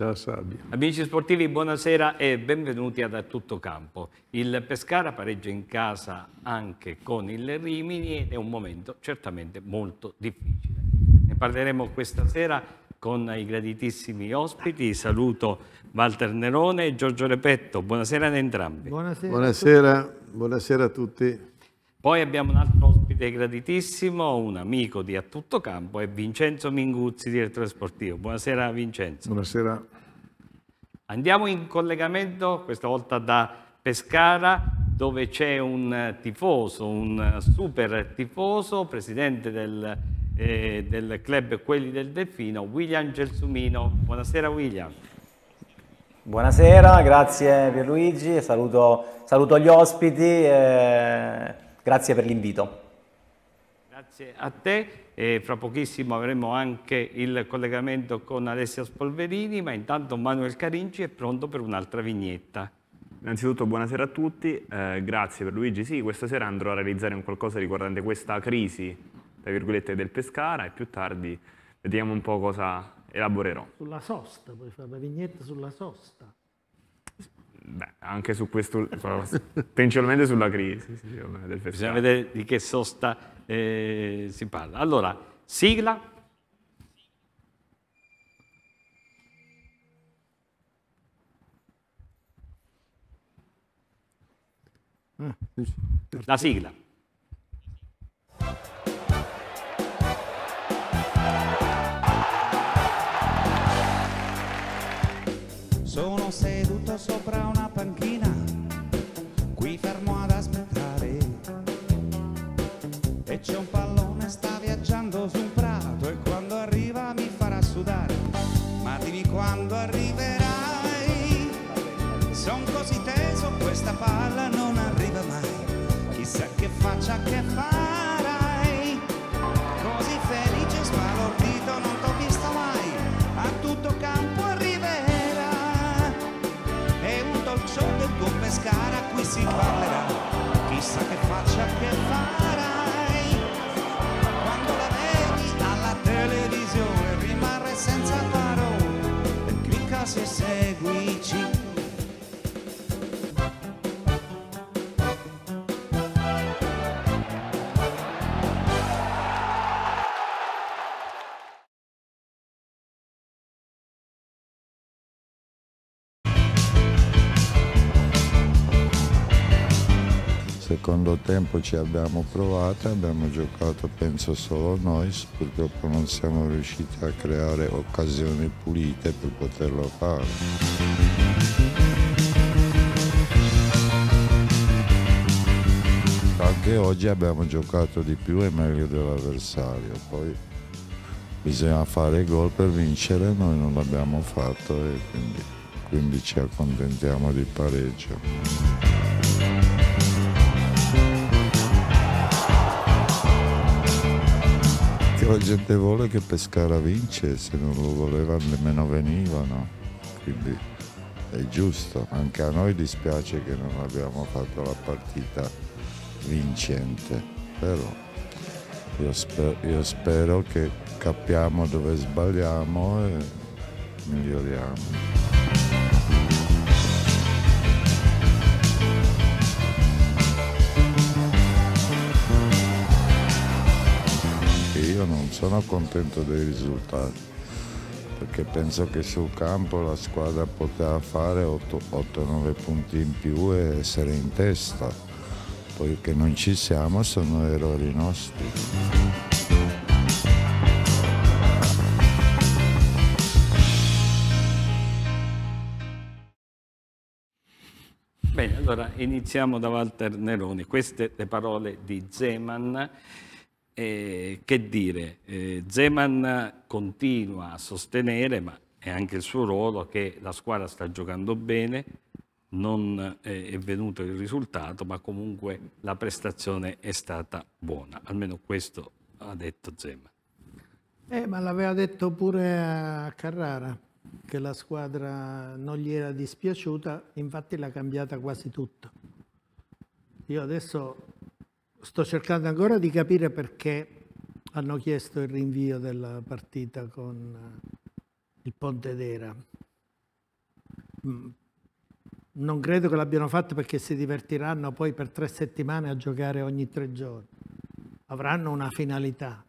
Ciao Sabio. Amici sportivi, buonasera e benvenuti ad A Tutto Campo. Il Pescara pareggia in casa anche con il Rimini ed è un momento certamente molto difficile. Ne parleremo questa sera con i graditissimi ospiti. Saluto Walter Nerone e Giorgio Repetto. Buonasera ad entrambi. Buonasera, buonasera, buonasera a tutti. Poi abbiamo un altro ospite direi graditissimo un amico di A Tutto Campo è Vincenzo Minguzzi, direttore sportivo. Buonasera Vincenzo. Buonasera. Andiamo in collegamento, questa volta da Pescara, dove c'è un tifoso, un super tifoso, presidente del, eh, del club Quelli del Delfino, William Gelsumino. Buonasera William. Buonasera, grazie Pierluigi, saluto, saluto gli ospiti, eh, grazie per l'invito grazie a te. E fra pochissimo avremo anche il collegamento con Alessia Spolverini, ma intanto Manuel Carinci è pronto per un'altra vignetta. Innanzitutto buonasera a tutti, eh, grazie per Luigi. Sì, questa sera andrò a realizzare un qualcosa riguardante questa crisi, tra virgolette, del Pescara e più tardi vediamo un po' cosa elaborerò. Sulla sosta, puoi fare la vignetta sulla sosta. Beh, anche su questo, principalmente sulla crisi. Sì, sì, Bisogna vedere di che sosta eh, si parla. Allora, sigla. La sigla. Sono seduto sopra una Sono così teso, questa palla non arriva mai. Chissà che faccia che farai. Così felice, sbalordito, non t'ho visto mai. A tutto campo arriverà. E un talk show del tuo pescara qui si parlerà. Chissà che faccia che farai. Quando la vedi alla televisione rimarre senza parole. Clicca se seguici. secondo tempo ci abbiamo provato, abbiamo giocato penso solo noi, purtroppo non siamo riusciti a creare occasioni pulite per poterlo fare. Anche oggi abbiamo giocato di più e meglio dell'avversario, poi bisogna fare gol per vincere, noi non l'abbiamo fatto e quindi, quindi ci accontentiamo di pareggio. la gente vuole che Pescara vince, se non lo voleva nemmeno venivano, quindi è giusto, anche a noi dispiace che non abbiamo fatto la partita vincente, però io spero, io spero che capiamo dove sbagliamo e miglioriamo. io non sono contento dei risultati perché penso che sul campo la squadra poteva fare 8-9 punti in più e essere in testa. Poi che non ci siamo sono errori nostri. Bene, allora iniziamo da Walter Neroni. Queste le parole di Zeman e, eh, che dire, eh, Zeman continua a sostenere, ma è anche il suo ruolo, che la squadra sta giocando bene, non eh, è venuto il risultato, ma comunque la prestazione è stata buona. Almeno questo ha detto Zeman. Eh, ma l'aveva detto pure a Carrara, che la squadra non gli era dispiaciuta, infatti l'ha cambiata quasi tutto. Io adesso Sto cercando ancora di capire perché hanno chiesto il rinvio della partita con eh, il Pontedera. Mm, non credo che l'abbiano fatto perché si divertiranno poi per tre settimane a giocare ogni tre giorni. Avranno una finalità.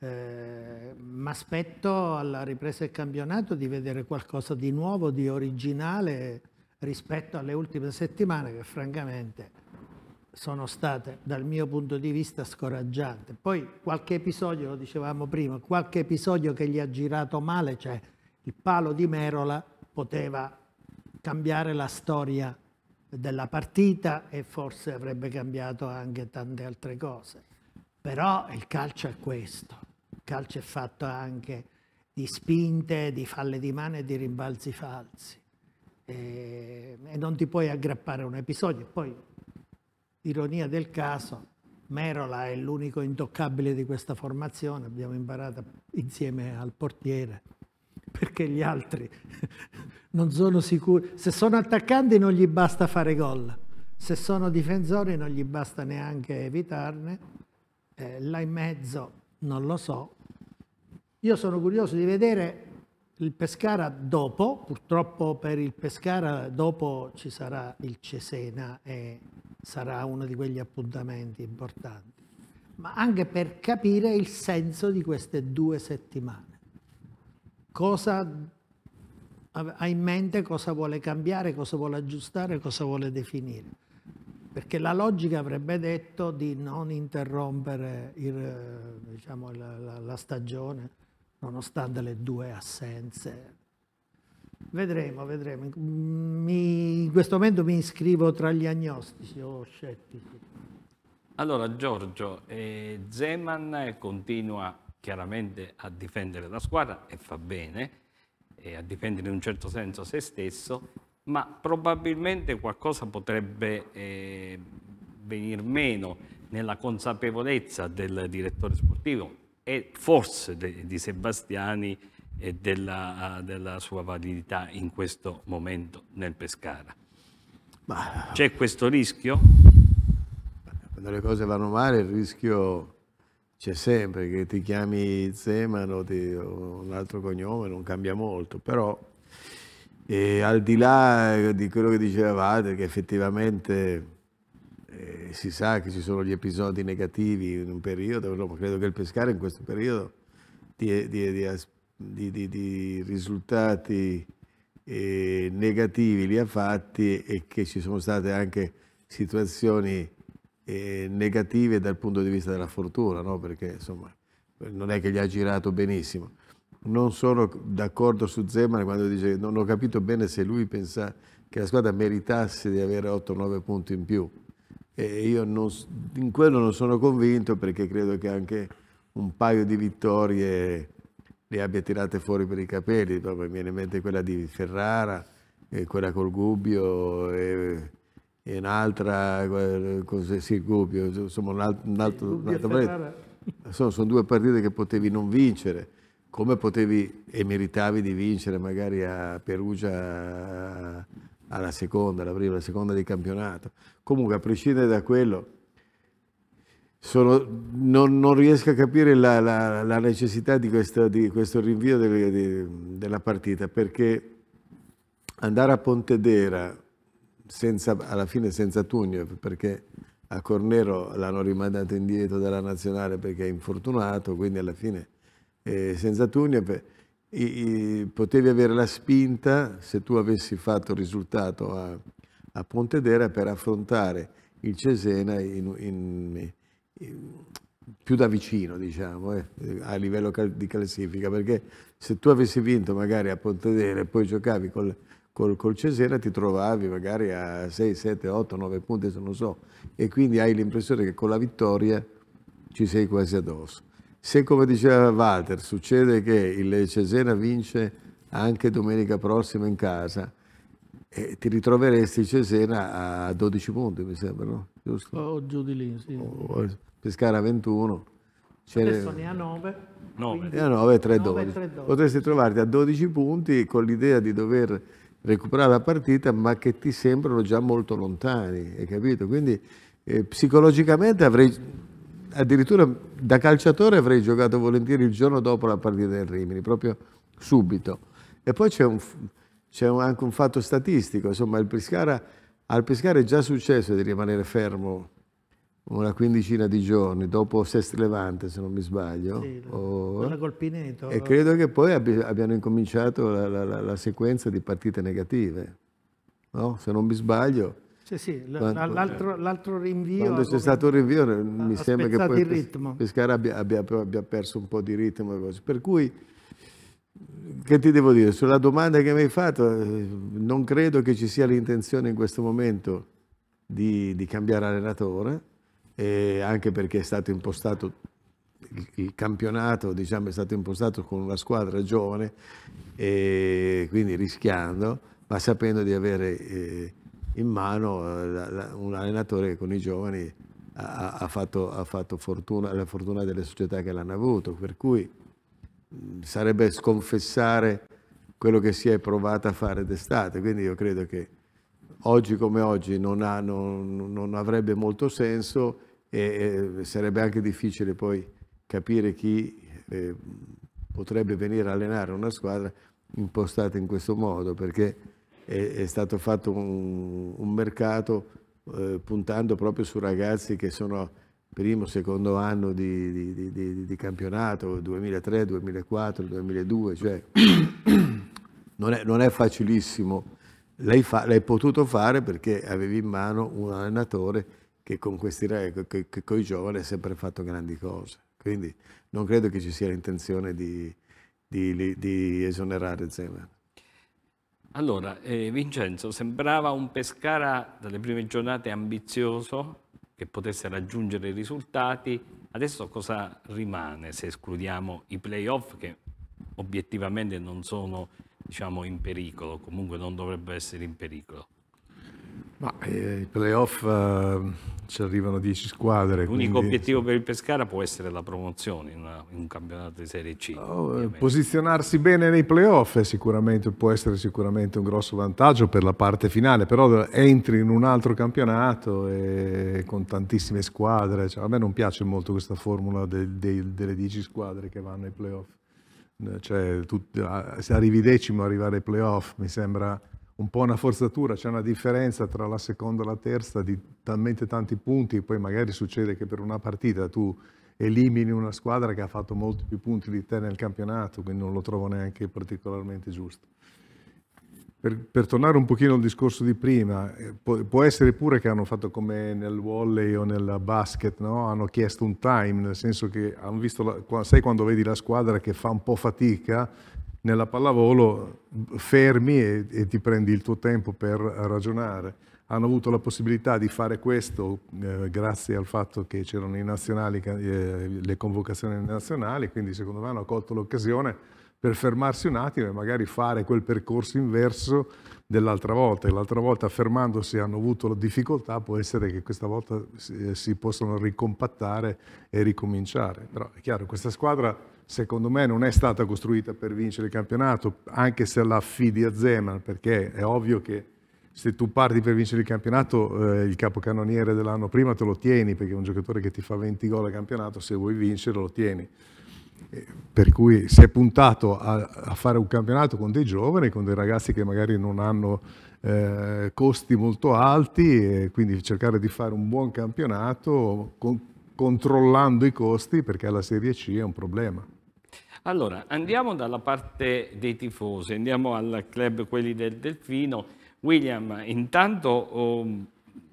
Eh, Ma aspetto alla ripresa del campionato di vedere qualcosa di nuovo, di originale rispetto alle ultime settimane che francamente sono state dal mio punto di vista scoraggianti. Poi qualche episodio, lo dicevamo prima, qualche episodio che gli ha girato male, cioè il palo di Merola poteva cambiare la storia della partita e forse avrebbe cambiato anche tante altre cose. Però il calcio è questo, il calcio è fatto anche di spinte, di falle di mano e di rimbalzi falsi. E, e non ti puoi aggrappare a un episodio. Poi Ironia del caso, Merola è l'unico intoccabile di questa formazione, abbiamo imparato insieme al portiere, perché gli altri non sono sicuri. Se sono attaccanti non gli basta fare gol, se sono difensori non gli basta neanche evitarne. Eh, là in mezzo non lo so. Io sono curioso di vedere il Pescara dopo, purtroppo per il Pescara dopo ci sarà il Cesena e sarà uno di quegli appuntamenti importanti, ma anche per capire il senso di queste due settimane. Cosa ha in mente, cosa vuole cambiare, cosa vuole aggiustare, cosa vuole definire. Perché la logica avrebbe detto di non interrompere il, diciamo, la, la, la stagione nonostante le due assenze Vedremo, vedremo. Mi, in questo momento mi iscrivo tra gli agnostici o scettici. Allora Giorgio, eh, Zeman continua chiaramente a difendere la squadra e fa bene, e a difendere in un certo senso se stesso, ma probabilmente qualcosa potrebbe eh, venir meno nella consapevolezza del direttore sportivo e forse de, di Sebastiani e della, della sua validità in questo momento nel Pescara. Ma... C'è questo rischio? Quando le cose vanno male il rischio c'è sempre, che ti chiami Zeman o ti, un altro cognome non cambia molto, però e al di là di quello che dicevate, che effettivamente eh, si sa che ci sono gli episodi negativi in un periodo, credo che il pescare in questo periodo di, di, di, di, di, di risultati eh, negativi li ha fatti e che ci sono state anche situazioni eh, negative dal punto di vista della fortuna, no? perché insomma non è che gli ha girato benissimo. Non sono d'accordo su Zeman quando dice che non ho capito bene se lui pensa che la squadra meritasse di avere 8-9 punti in più. E io non, in quello non sono convinto perché credo che anche un paio di vittorie le abbia tirate fuori per i capelli, proprio mi viene in mente quella di Ferrara, e quella col Gubbio e, e un'altra, eh, cos'è, sì, il Gubbio, insomma un altro, un un altro partito. sono due partite che potevi non vincere, come potevi e meritavi di vincere magari a Perugia alla seconda, la prima, la seconda di campionato. Comunque, a prescindere da quello, sono, non, non, riesco a capire la, la, la necessità di questo, di questo rinvio delle, di, della partita perché andare a Pontedera senza, alla fine senza Tugno perché a Cornero l'hanno rimandato indietro dalla nazionale perché è infortunato quindi alla fine eh, senza Tugno i, i, potevi avere la spinta se tu avessi fatto risultato a, a Pontedera per affrontare il Cesena in, in più da vicino, diciamo, eh, a livello di classifica, perché se tu avessi vinto magari a Pontedera e poi giocavi col, col, col Cesena, ti trovavi magari a 6, 7, 8, 9 punti, se non so, e quindi hai l'impressione che con la vittoria ci sei quasi addosso. Se come diceva Walter succede che il Cesena vince anche domenica prossima in casa, eh, ti ritroveresti Cesena a 12 punti, mi sembra, no? Giusto? O giù di lì, sì. Oh, Pescara 21. Adesso ne ha 9. 9. Ne 9 3, 9 12. 3 12. Potresti trovarti a 12 punti con l'idea di dover recuperare la partita, ma che ti sembrano già molto lontani, hai capito? Quindi eh, psicologicamente avrei, addirittura da calciatore avrei giocato volentieri il giorno dopo la partita del Rimini, proprio subito. E poi c'è, anche un fatto statistico, insomma il Pescara, al Pescara è già successo di rimanere fermo una quindicina di giorni dopo Sest Levante, se non mi sbaglio, sì, o... Colpineto. e credo che poi abbi abbiano incominciato la, la, la, sequenza di partite negative, no? se non mi sbaglio. Sì, sì, l'altro, rinvio... Quando c'è stato il rinvio mi sembra che poi Pescara abbia, abbia, abbia, perso un po' di ritmo. Per cui, che ti devo dire? Sulla domanda che mi hai fatto, eh, non credo che ci sia l'intenzione in questo momento di, di cambiare allenatore eh, anche perché è stato impostato il campionato diciamo, è stato impostato con una squadra giovane, e quindi rischiando, ma sapendo di avere eh, in mano eh, un allenatore che con i giovani ha, fatto, ha fatto fortuna, la fortuna delle società che l'hanno avuto, per cui sarebbe sconfessare quello che si è provato a fare d'estate, quindi io credo che oggi come oggi non, ha, non, non avrebbe molto senso e sarebbe anche difficile poi capire chi eh, potrebbe venire a allenare una squadra impostata in questo modo, perché è, stato fatto un, mercato eh, puntando proprio su ragazzi che sono primo, secondo anno di, di, di, di campionato, 2003, 2004, 2002, cioè non è, non è facilissimo. L'hai, fa, l'hai potuto fare perché avevi in mano un allenatore che con questi che, che con i giovani ha sempre fatto grandi cose. Quindi non credo che ci sia l'intenzione di, di, di, esonerare Zeman. Allora, eh, Vincenzo, sembrava un Pescara dalle prime giornate ambizioso, che potesse raggiungere i risultati. Adesso cosa rimane se escludiamo i playoff che obiettivamente non sono diciamo, in pericolo, comunque non dovrebbero essere in pericolo? Ma eh, i playoff eh, ci arrivano 10 squadre. L'unico quindi... obiettivo per il Pescara può essere la promozione in, una, in un campionato di Serie C. Oh, posizionarsi bene nei playoff sicuramente, può essere sicuramente un grosso vantaggio per la parte finale, però entri in un altro campionato e, con tantissime squadre. Cioè, a me non piace molto questa formula del, del, delle 10 squadre che vanno ai playoff. Cioè, tu, se arrivi decimo arrivare ai playoff mi sembra un po' una forzatura, c'è una differenza tra la seconda e la terza di talmente tanti punti, poi magari succede che per una partita tu elimini una squadra che ha fatto molti più punti di te nel campionato, quindi non lo trovo neanche particolarmente giusto. Per, per tornare un pochino al discorso di prima, eh, può, può, essere pure che hanno fatto come nel volley o nel basket, no? hanno chiesto un time, nel senso che hanno visto, la, sai quando vedi la squadra che fa un po' fatica, nella pallavolo fermi e, e, ti prendi il tuo tempo per ragionare. Hanno avuto la possibilità di fare questo eh, grazie al fatto che c'erano i eh, le convocazioni nazionali, quindi secondo me hanno colto l'occasione per fermarsi un attimo e magari fare quel percorso inverso dell'altra volta. E l'altra volta fermandosi hanno avuto difficoltà, può essere che questa volta si, eh, si possano ricompattare e ricominciare. Però è chiaro, questa squadra secondo me non è stata costruita per vincere il campionato, anche se la affidi a Zeman, perché è ovvio che se tu parti per vincere il campionato, eh, il capocannoniere dell'anno prima te lo tieni, perché è un giocatore che ti fa 20 gol al campionato, se vuoi vincere lo tieni. Eh, per cui si è puntato a, a fare un campionato con dei giovani, con dei ragazzi che magari non hanno eh, costi molto alti, e quindi cercare di fare un buon campionato con, controllando i costi, perché la Serie C è un problema. Allora, andiamo dalla parte dei tifosi, andiamo al club quelli del Delfino. William, intanto oh,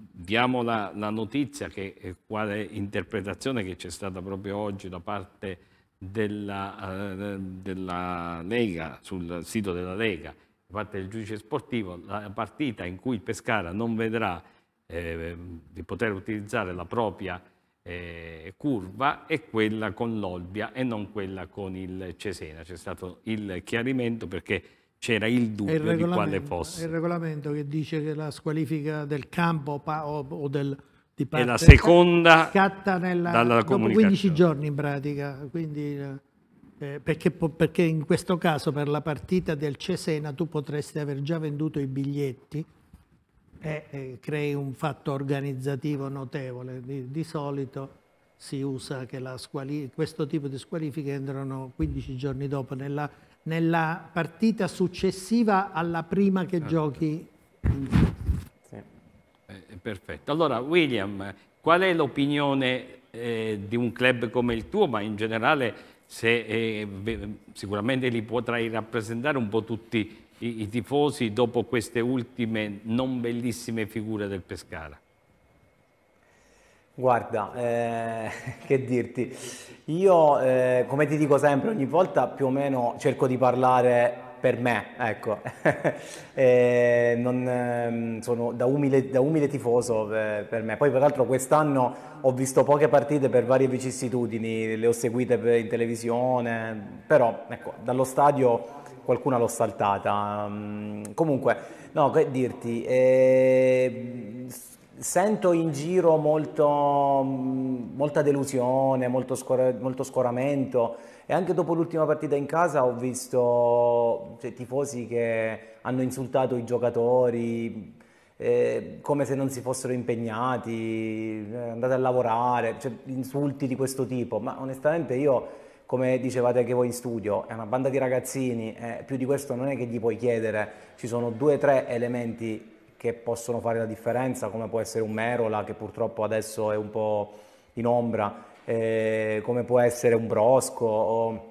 diamo la, la, notizia, che, eh, quale interpretazione che c'è stata proprio oggi da parte della, eh, della Lega, sul sito della Lega, da parte del giudice sportivo, la partita in cui il Pescara non vedrà eh, di poter utilizzare la propria eh, curva e quella con l'Olbia e non quella con il Cesena. C'è stato il chiarimento perché c'era il dubbio il di quale fosse. È il regolamento che dice che la squalifica del campo o, del, di parte è la seconda scatta nella, dalla dopo 15 giorni in pratica, quindi, eh, eh perché, perché in questo caso per la partita del Cesena tu potresti aver già venduto i biglietti e crei un fatto organizzativo notevole. Di, di solito si usa che questo tipo di squalifiche entrano 15 giorni dopo nella, nella partita successiva alla prima che certo. giochi. Sì. Eh, perfetto. Allora William, qual è l'opinione eh, di un club come il tuo, ma in generale se, eh, sicuramente li potrai rappresentare un po' tutti i, i tifosi dopo queste ultime non bellissime figure del Pescara? Guarda, eh, che dirti, io eh, come ti dico sempre ogni volta più o meno cerco di parlare per me, ecco. eh, non, ehm, sono da umile, da umile tifoso eh, per, me. Poi peraltro quest'anno ho visto poche partite per varie vicissitudini, le ho seguite in televisione, però ecco, dallo stadio qualcuna l'ho saltata. Mm, comunque, no, che dirti, eh, sento in giro molto, mm, molta delusione, molto, scor- molto scoramento e anche dopo l'ultima partita in casa ho visto cioè, tifosi che hanno insultato i giocatori eh, come se non si fossero impegnati, eh, andate a lavorare, cioè, insulti di questo tipo. Ma onestamente io come dicevate anche voi in studio, è una banda di ragazzini, eh, più di questo non è che gli puoi chiedere, ci sono due o tre elementi che possono fare la differenza, come può essere un Merola che purtroppo adesso è un po' in ombra, eh, come può essere un brosco, o,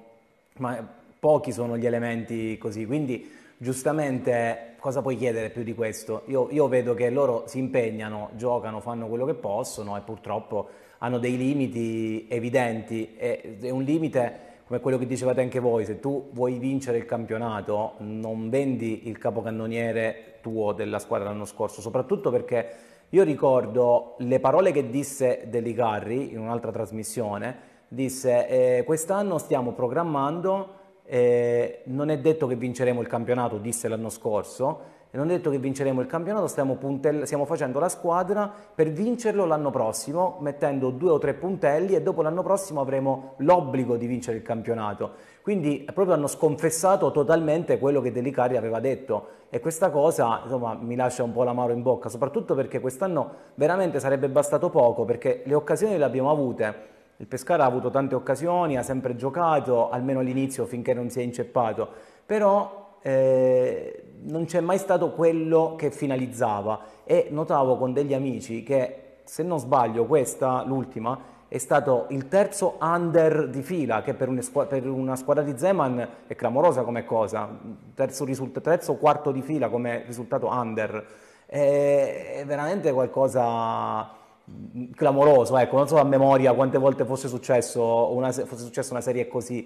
ma pochi sono gli elementi così. Quindi giustamente cosa puoi chiedere più di questo? Io, io, vedo che loro si impegnano, giocano, fanno quello che possono e purtroppo hanno dei limiti evidenti. E, è un limite come quello che dicevate anche voi, se tu vuoi vincere il campionato non vendi il capocannoniere tuo della squadra l'anno scorso, soprattutto perché io ricordo le parole che disse Delicarri in un'altra trasmissione, disse eh, quest'anno stiamo programmando, eh, non è detto che vinceremo il campionato, disse l'anno scorso, non è detto che vinceremo il campionato, stiamo, stiamo facendo la squadra per vincerlo l'anno prossimo, mettendo due o tre puntelli e dopo l'anno prossimo avremo l'obbligo di vincere il campionato. Quindi proprio hanno sconfessato totalmente quello che Delicari aveva detto e questa cosa insomma, mi lascia un po' l'amaro in bocca, soprattutto perché quest'anno veramente sarebbe bastato poco perché le occasioni le abbiamo avute. Il Pescara ha avuto tante occasioni, ha sempre giocato, almeno all'inizio finché non si è inceppato, però eh, non c'è mai stato quello che finalizzava e notavo con degli amici che se non sbaglio questa, l'ultima, è stato il terzo under di fila, che per, una squadra di Zeman è clamorosa come cosa, terzo, terzo quarto di fila come risultato under, è, veramente qualcosa mm, clamoroso, ecco, non so a memoria quante volte fosse, una, fosse successa una serie così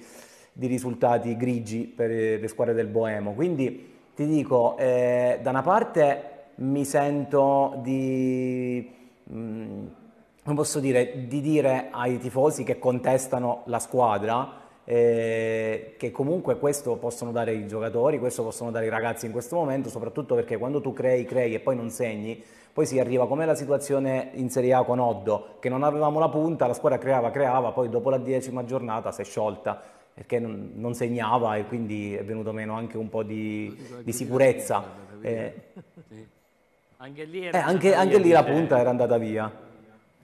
di risultati grigi per eh, le squadre del Boemo, quindi ti dico, eh, da una parte mi sento di... Mh, mm, non posso dire di dire ai tifosi che contestano la squadra eh, che comunque questo possono dare i giocatori, questo possono dare i ragazzi in questo momento, soprattutto perché quando tu crei, crei e poi non segni, poi si arriva come la situazione in Serie A con Oddo, che non avevamo la punta, la squadra creava, creava, poi dopo la decima giornata si è sciolta perché non, non segnava e quindi è venuto meno anche un po' di, di sicurezza. Eh, anche lì, eh, anche, anche lì la punta era andata via.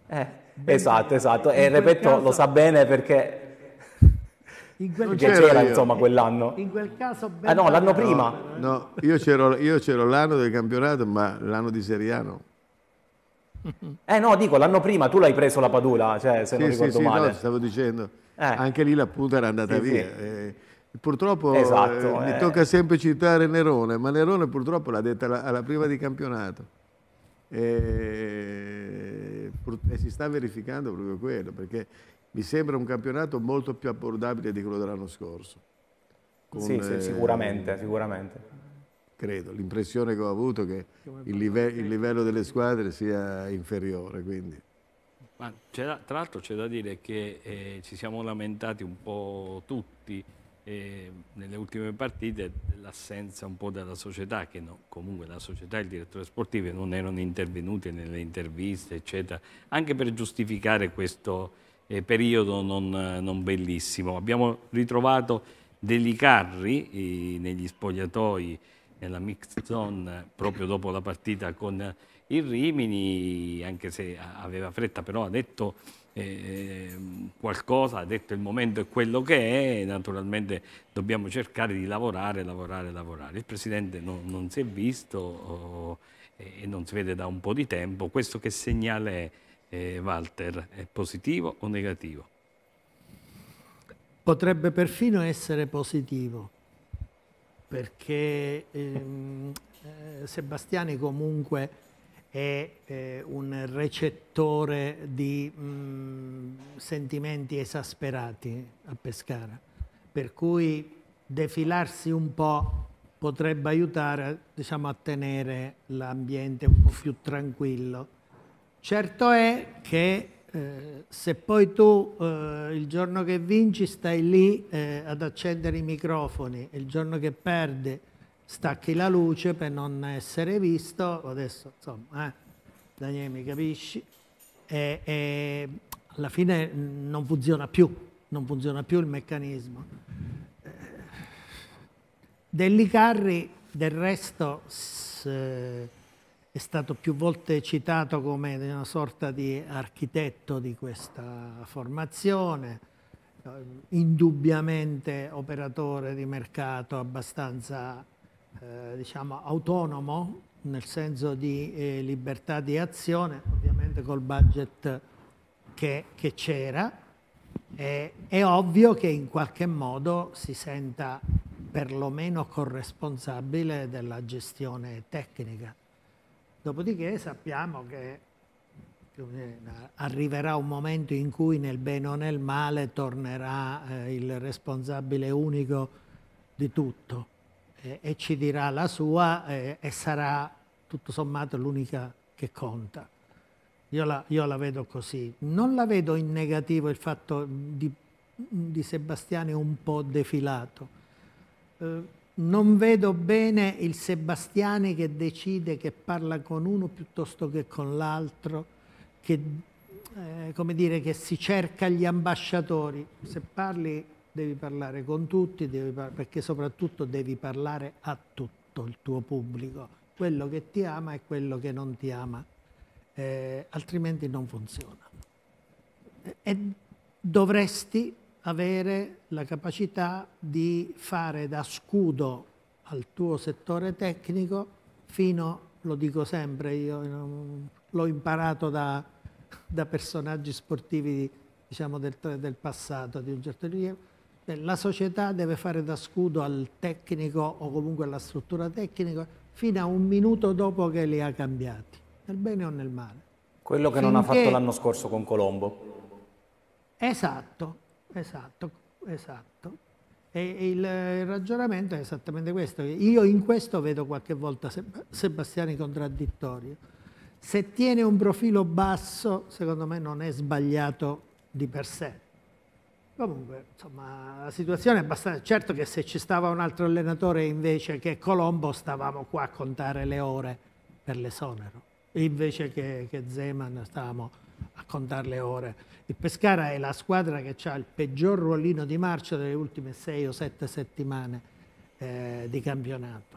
Eh, esatto, esatto. E ripeto, caso... lo sa bene perché... Perché c'era, c'era insomma quell'anno. In quel caso... Eh, ben ah no, l'anno prima. No, eh. no io, c'ero, io c'ero l'anno del campionato, ma l'anno di Serie A no. Eh no, dico, l'anno prima tu l'hai preso la Padula, cioè, se sì, non ricordo sì, male. No, stavo dicendo. Eh. Anche lì la punta era andata sì, via. Sì. Eh, purtroppo esatto, eh, mi eh. tocca sempre citare Nerone, ma Nerone purtroppo l'ha detta alla, alla prima di campionato. E, e si sta verificando proprio quello, perché mi sembra un campionato molto più abbordabile di quello dell'anno scorso. Con, sì, sì, eh, sicuramente, eh, sicuramente. Credo, l'impressione che ho avuto è che il, live il, livello delle squadre sia inferiore. tra l'altro c'è da dire che eh, ci siamo lamentati un po' tutti e nelle ultime partite l'assenza un po' della società, che no, comunque la società e il direttore sportivo non erano intervenuti nelle interviste, eccetera, anche per giustificare questo eh, periodo non, non, bellissimo. Abbiamo ritrovato Delicarri eh, negli spogliatoi, nella mixed zone, proprio dopo la partita con il Rimini, anche se aveva fretta, però ha detto eh, qualcosa, ha detto il momento è quello che è, naturalmente dobbiamo cercare di lavorare, lavorare, lavorare. Il Presidente non, non si è visto oh, e non si vede da un po' di tempo. Questo che segnale è, eh, Walter? È positivo o negativo? Potrebbe perfino essere positivo, perché ehm, eh, Sebastiani comunque è eh, un recettore di mh, mm, sentimenti esasperati a Pescara, per cui defilarsi un po' potrebbe aiutare diciamo, a tenere l'ambiente un po' più tranquillo. Certo è che eh, se poi tu eh, il giorno che vinci stai lì eh, ad accendere i microfoni il giorno che perdi stacchi la luce per non essere visto, adesso insomma, eh, Daniele mi capisci, e, e, alla fine non funziona più, non funziona più il meccanismo. Eh, Dellicarri del resto è stato più volte citato come una sorta di architetto di questa formazione, eh, indubbiamente operatore di mercato abbastanza eh, diciamo, autonomo nel senso di eh, libertà di azione, ovviamente col budget che, che c'era. Eh, è ovvio che in qualche modo si senta perlomeno corresponsabile della gestione tecnica. Dopodiché sappiamo che arriverà un momento in cui nel bene o nel male tornerà eh, il responsabile unico di tutto e ci dirà la sua eh, e sarà tutto sommato l'unica che conta. Io la, io la, vedo così. Non la vedo in negativo il fatto di, di Sebastiani un po' defilato. Eh, non vedo bene il Sebastiani che decide che parla con uno piuttosto che con l'altro, che, eh, come dire, che si cerca gli ambasciatori. Se parli devi parlare con tutti, par perché soprattutto devi parlare a tutto il tuo pubblico, quello che ti ama e quello che non ti ama, eh, altrimenti non funziona. E dovresti avere la capacità di fare da scudo al tuo settore tecnico fino, lo dico sempre, io l'ho imparato da, da, personaggi sportivi diciamo, del, del passato di un certo rilievo, la società deve fare da scudo al tecnico o comunque alla struttura tecnica fino a un minuto dopo che li ha cambiati, nel bene o nel male. Quello che Finché... non ha fatto l'anno scorso con Colombo. Esatto, esatto, esatto. E il, il ragionamento è esattamente questo. Io in questo vedo qualche volta Sebastiani contraddittorio. Se tiene un profilo basso, secondo me non è sbagliato di per sé Comunque, insomma, la situazione è abbastanza... Certo che se ci stava un altro allenatore invece che Colombo stavamo qua a contare le ore per l'esonero, invece che, che Zeman stavamo a contare le ore. Il Pescara è la squadra che ha il peggior ruolino di marcia delle ultime sei o sette settimane eh, di campionato,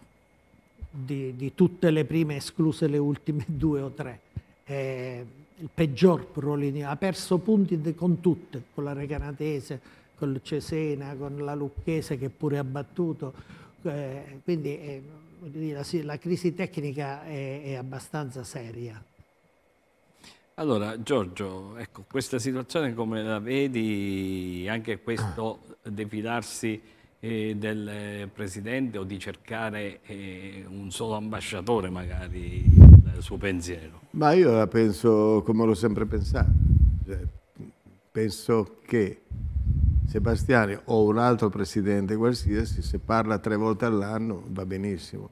di, di, tutte le prime escluse le ultime due o tre. Eh, il peggior Prolini, ha perso punti con tutte, con la Recanatese, con il Cesena, con la Lucchese che pure ha battuto, eh, quindi eh, la, la, crisi tecnica è, è abbastanza seria. Allora Giorgio, ecco, questa situazione come la vedi, anche questo defilarsi eh, del eh, Presidente o di cercare eh, un solo ambasciatore magari il suo pensiero? Ma io la penso come l'ho sempre pensato. Cioè, penso che Sebastiani o un altro presidente qualsiasi, se parla tre volte all'anno va benissimo.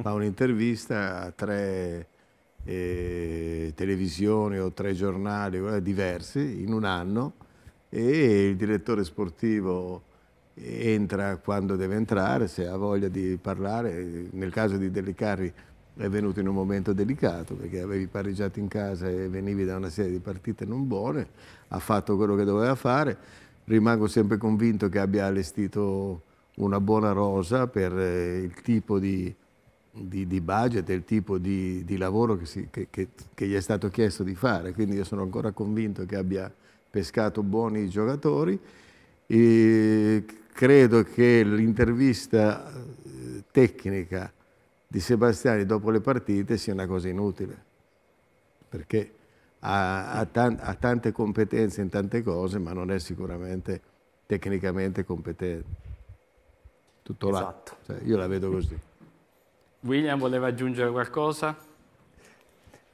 Fa un'intervista a tre eh, televisioni o tre giornali eh, diversi in un anno e il direttore sportivo entra quando deve entrare, se ha voglia di parlare, nel caso di Delicari è venuto in un momento delicato perché avevi pareggiato in casa e venivi da una serie di partite non buone, ha fatto quello che doveva fare, rimango sempre convinto che abbia allestito una buona rosa per eh, il tipo di, di, di budget e il tipo di, di lavoro che, si, che, che, che gli è stato chiesto di fare, quindi io sono ancora convinto che abbia pescato buoni giocatori. E credo che l'intervista eh, tecnica di Sebastiani dopo le partite sia una cosa inutile, perché ha, ha, tan ha tante competenze in tante cose, ma non è sicuramente tecnicamente competente. Tutto esatto. là, cioè, io la vedo così. William voleva aggiungere qualcosa?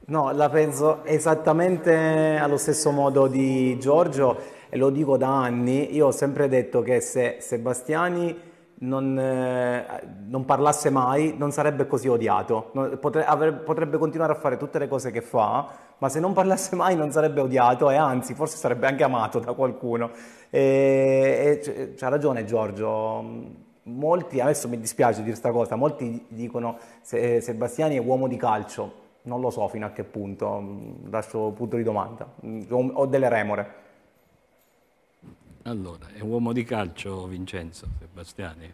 No, la penso esattamente allo stesso modo di Giorgio e lo dico da anni. Io ho sempre detto che se Sebastiani non, eh, non, parlasse mai, non sarebbe così odiato. Non, potre, avrebbe, potrebbe continuare a fare tutte le cose che fa, ma se non parlasse mai non sarebbe odiato e anzi, forse sarebbe anche amato da qualcuno. E, e c'ha ragione Giorgio. Molti, adesso mi dispiace dire questa cosa, molti dicono se, eh, Sebastiani è uomo di calcio. Non lo so fino a che punto, mm, lascio punto di domanda. Mm, ho delle remore. Allora, è un uomo di calcio Vincenzo Sebastiani?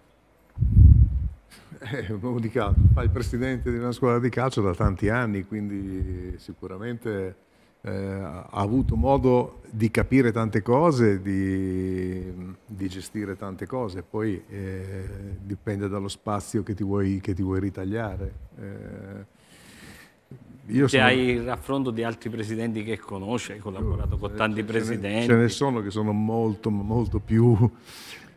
Eh, è un uomo di calcio, fa il presidente di una squadra di calcio da tanti anni, quindi sicuramente eh, ha avuto modo di capire tante cose, di, di gestire tante cose, poi eh, dipende dallo spazio che ti vuoi, che ti vuoi ritagliare. Eh, io cioè, sono... hai il raffronto di altri presidenti che conosci, hai collaborato con eh, tanti ce presidenti. ce ne sono che sono molto, molto più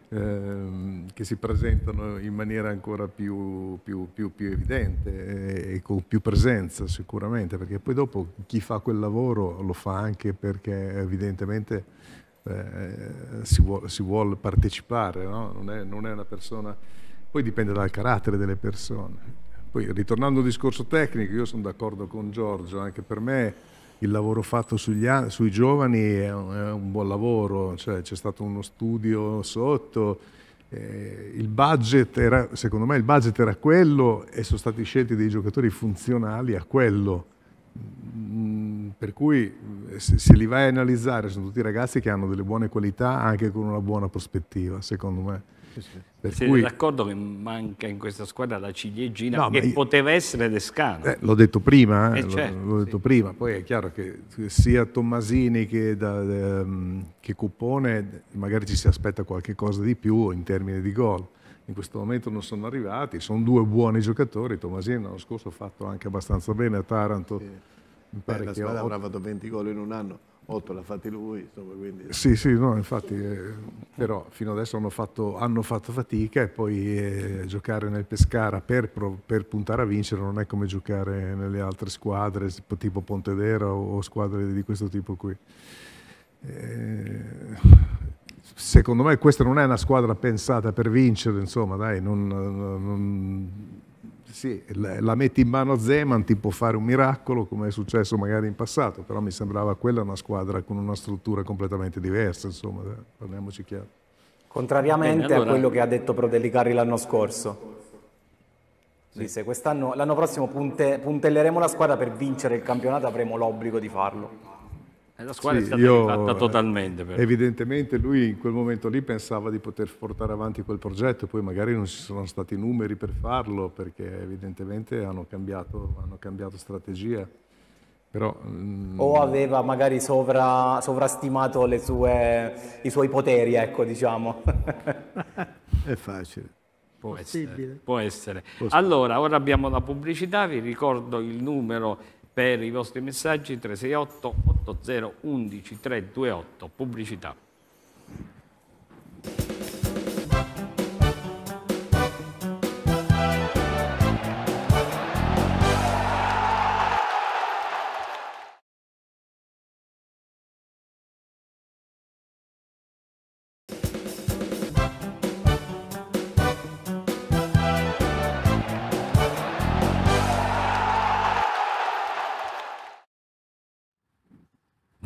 ehm, che si presentano in maniera ancora più, più, più, più, evidente e con più presenza sicuramente, perché poi dopo chi fa quel lavoro lo fa anche perché evidentemente eh, si, vuole, si, vuole, partecipare, no? non, è, non, è, una persona, poi dipende dal carattere delle persone. Poi ritornando al discorso tecnico, io sono d'accordo con Giorgio, anche per me il lavoro fatto sugli, sui giovani è un, è un buon lavoro, cioè, c'è stato uno studio sotto, eh, il budget era, secondo me il budget era quello e sono stati scelti dei giocatori funzionali a quello. Mm, per cui eh, se li vai a analizzare sono tutti ragazzi che hanno delle buone qualità anche con una buona prospettiva, secondo me. Sì, Per Siete cui... d'accordo che manca in questa squadra la ciliegina no, che io... poteva essere Descano? Eh, l'ho detto, prima, eh, eh, certo, l'ho detto sì. prima, poi è chiaro che sia Tommasini che, da, ehm, che Cuppone magari ci si aspetta qualche cosa di più in termini di gol in questo momento non sono arrivati, sono due buoni giocatori, Tommasini l'anno scorso ha fatto anche abbastanza bene a Taranto. Sì. Mi pare Beh, la squadra avrà fatto 20 gol in un anno, Molto l'ha fatti lui, insomma, quindi... Sì, sì, no, infatti, eh, però fino adesso hanno fatto, hanno fatto fatica e poi eh, giocare nel Pescara per, per, puntare a vincere non è come giocare nelle altre squadre, tipo Pontedera o, o squadre di questo tipo qui. Eh, secondo me questa non è una squadra pensata per vincere, insomma, dai, non, non sì, la metti in mano a Zeman, ti può fare un miracolo come è successo magari in passato, però mi sembrava quella una squadra con una struttura completamente diversa, insomma, eh, parliamoci chiaro. Contrariamente Bene, allora... a quello che ha detto Prodelli l'anno scorso. Disse, quest'anno, l'anno prossimo punte, puntelleremo la squadra per vincere il campionato, avremo l'obbligo di farlo. Eh, la squadra sì, è stata io, eh, totalmente. Però. Evidentemente lui in quel momento lì pensava di poter portare avanti quel progetto, poi magari non ci sono stati i numeri per farlo perché evidentemente hanno cambiato, hanno cambiato strategia. Però, mm, o aveva magari sovra, sovrastimato sue, i suoi poteri, ecco diciamo. è facile. Può essere, può essere. Allora, ora abbiamo la pubblicità, vi ricordo il numero per i vostri messaggi 368 80 11 328 pubblicità.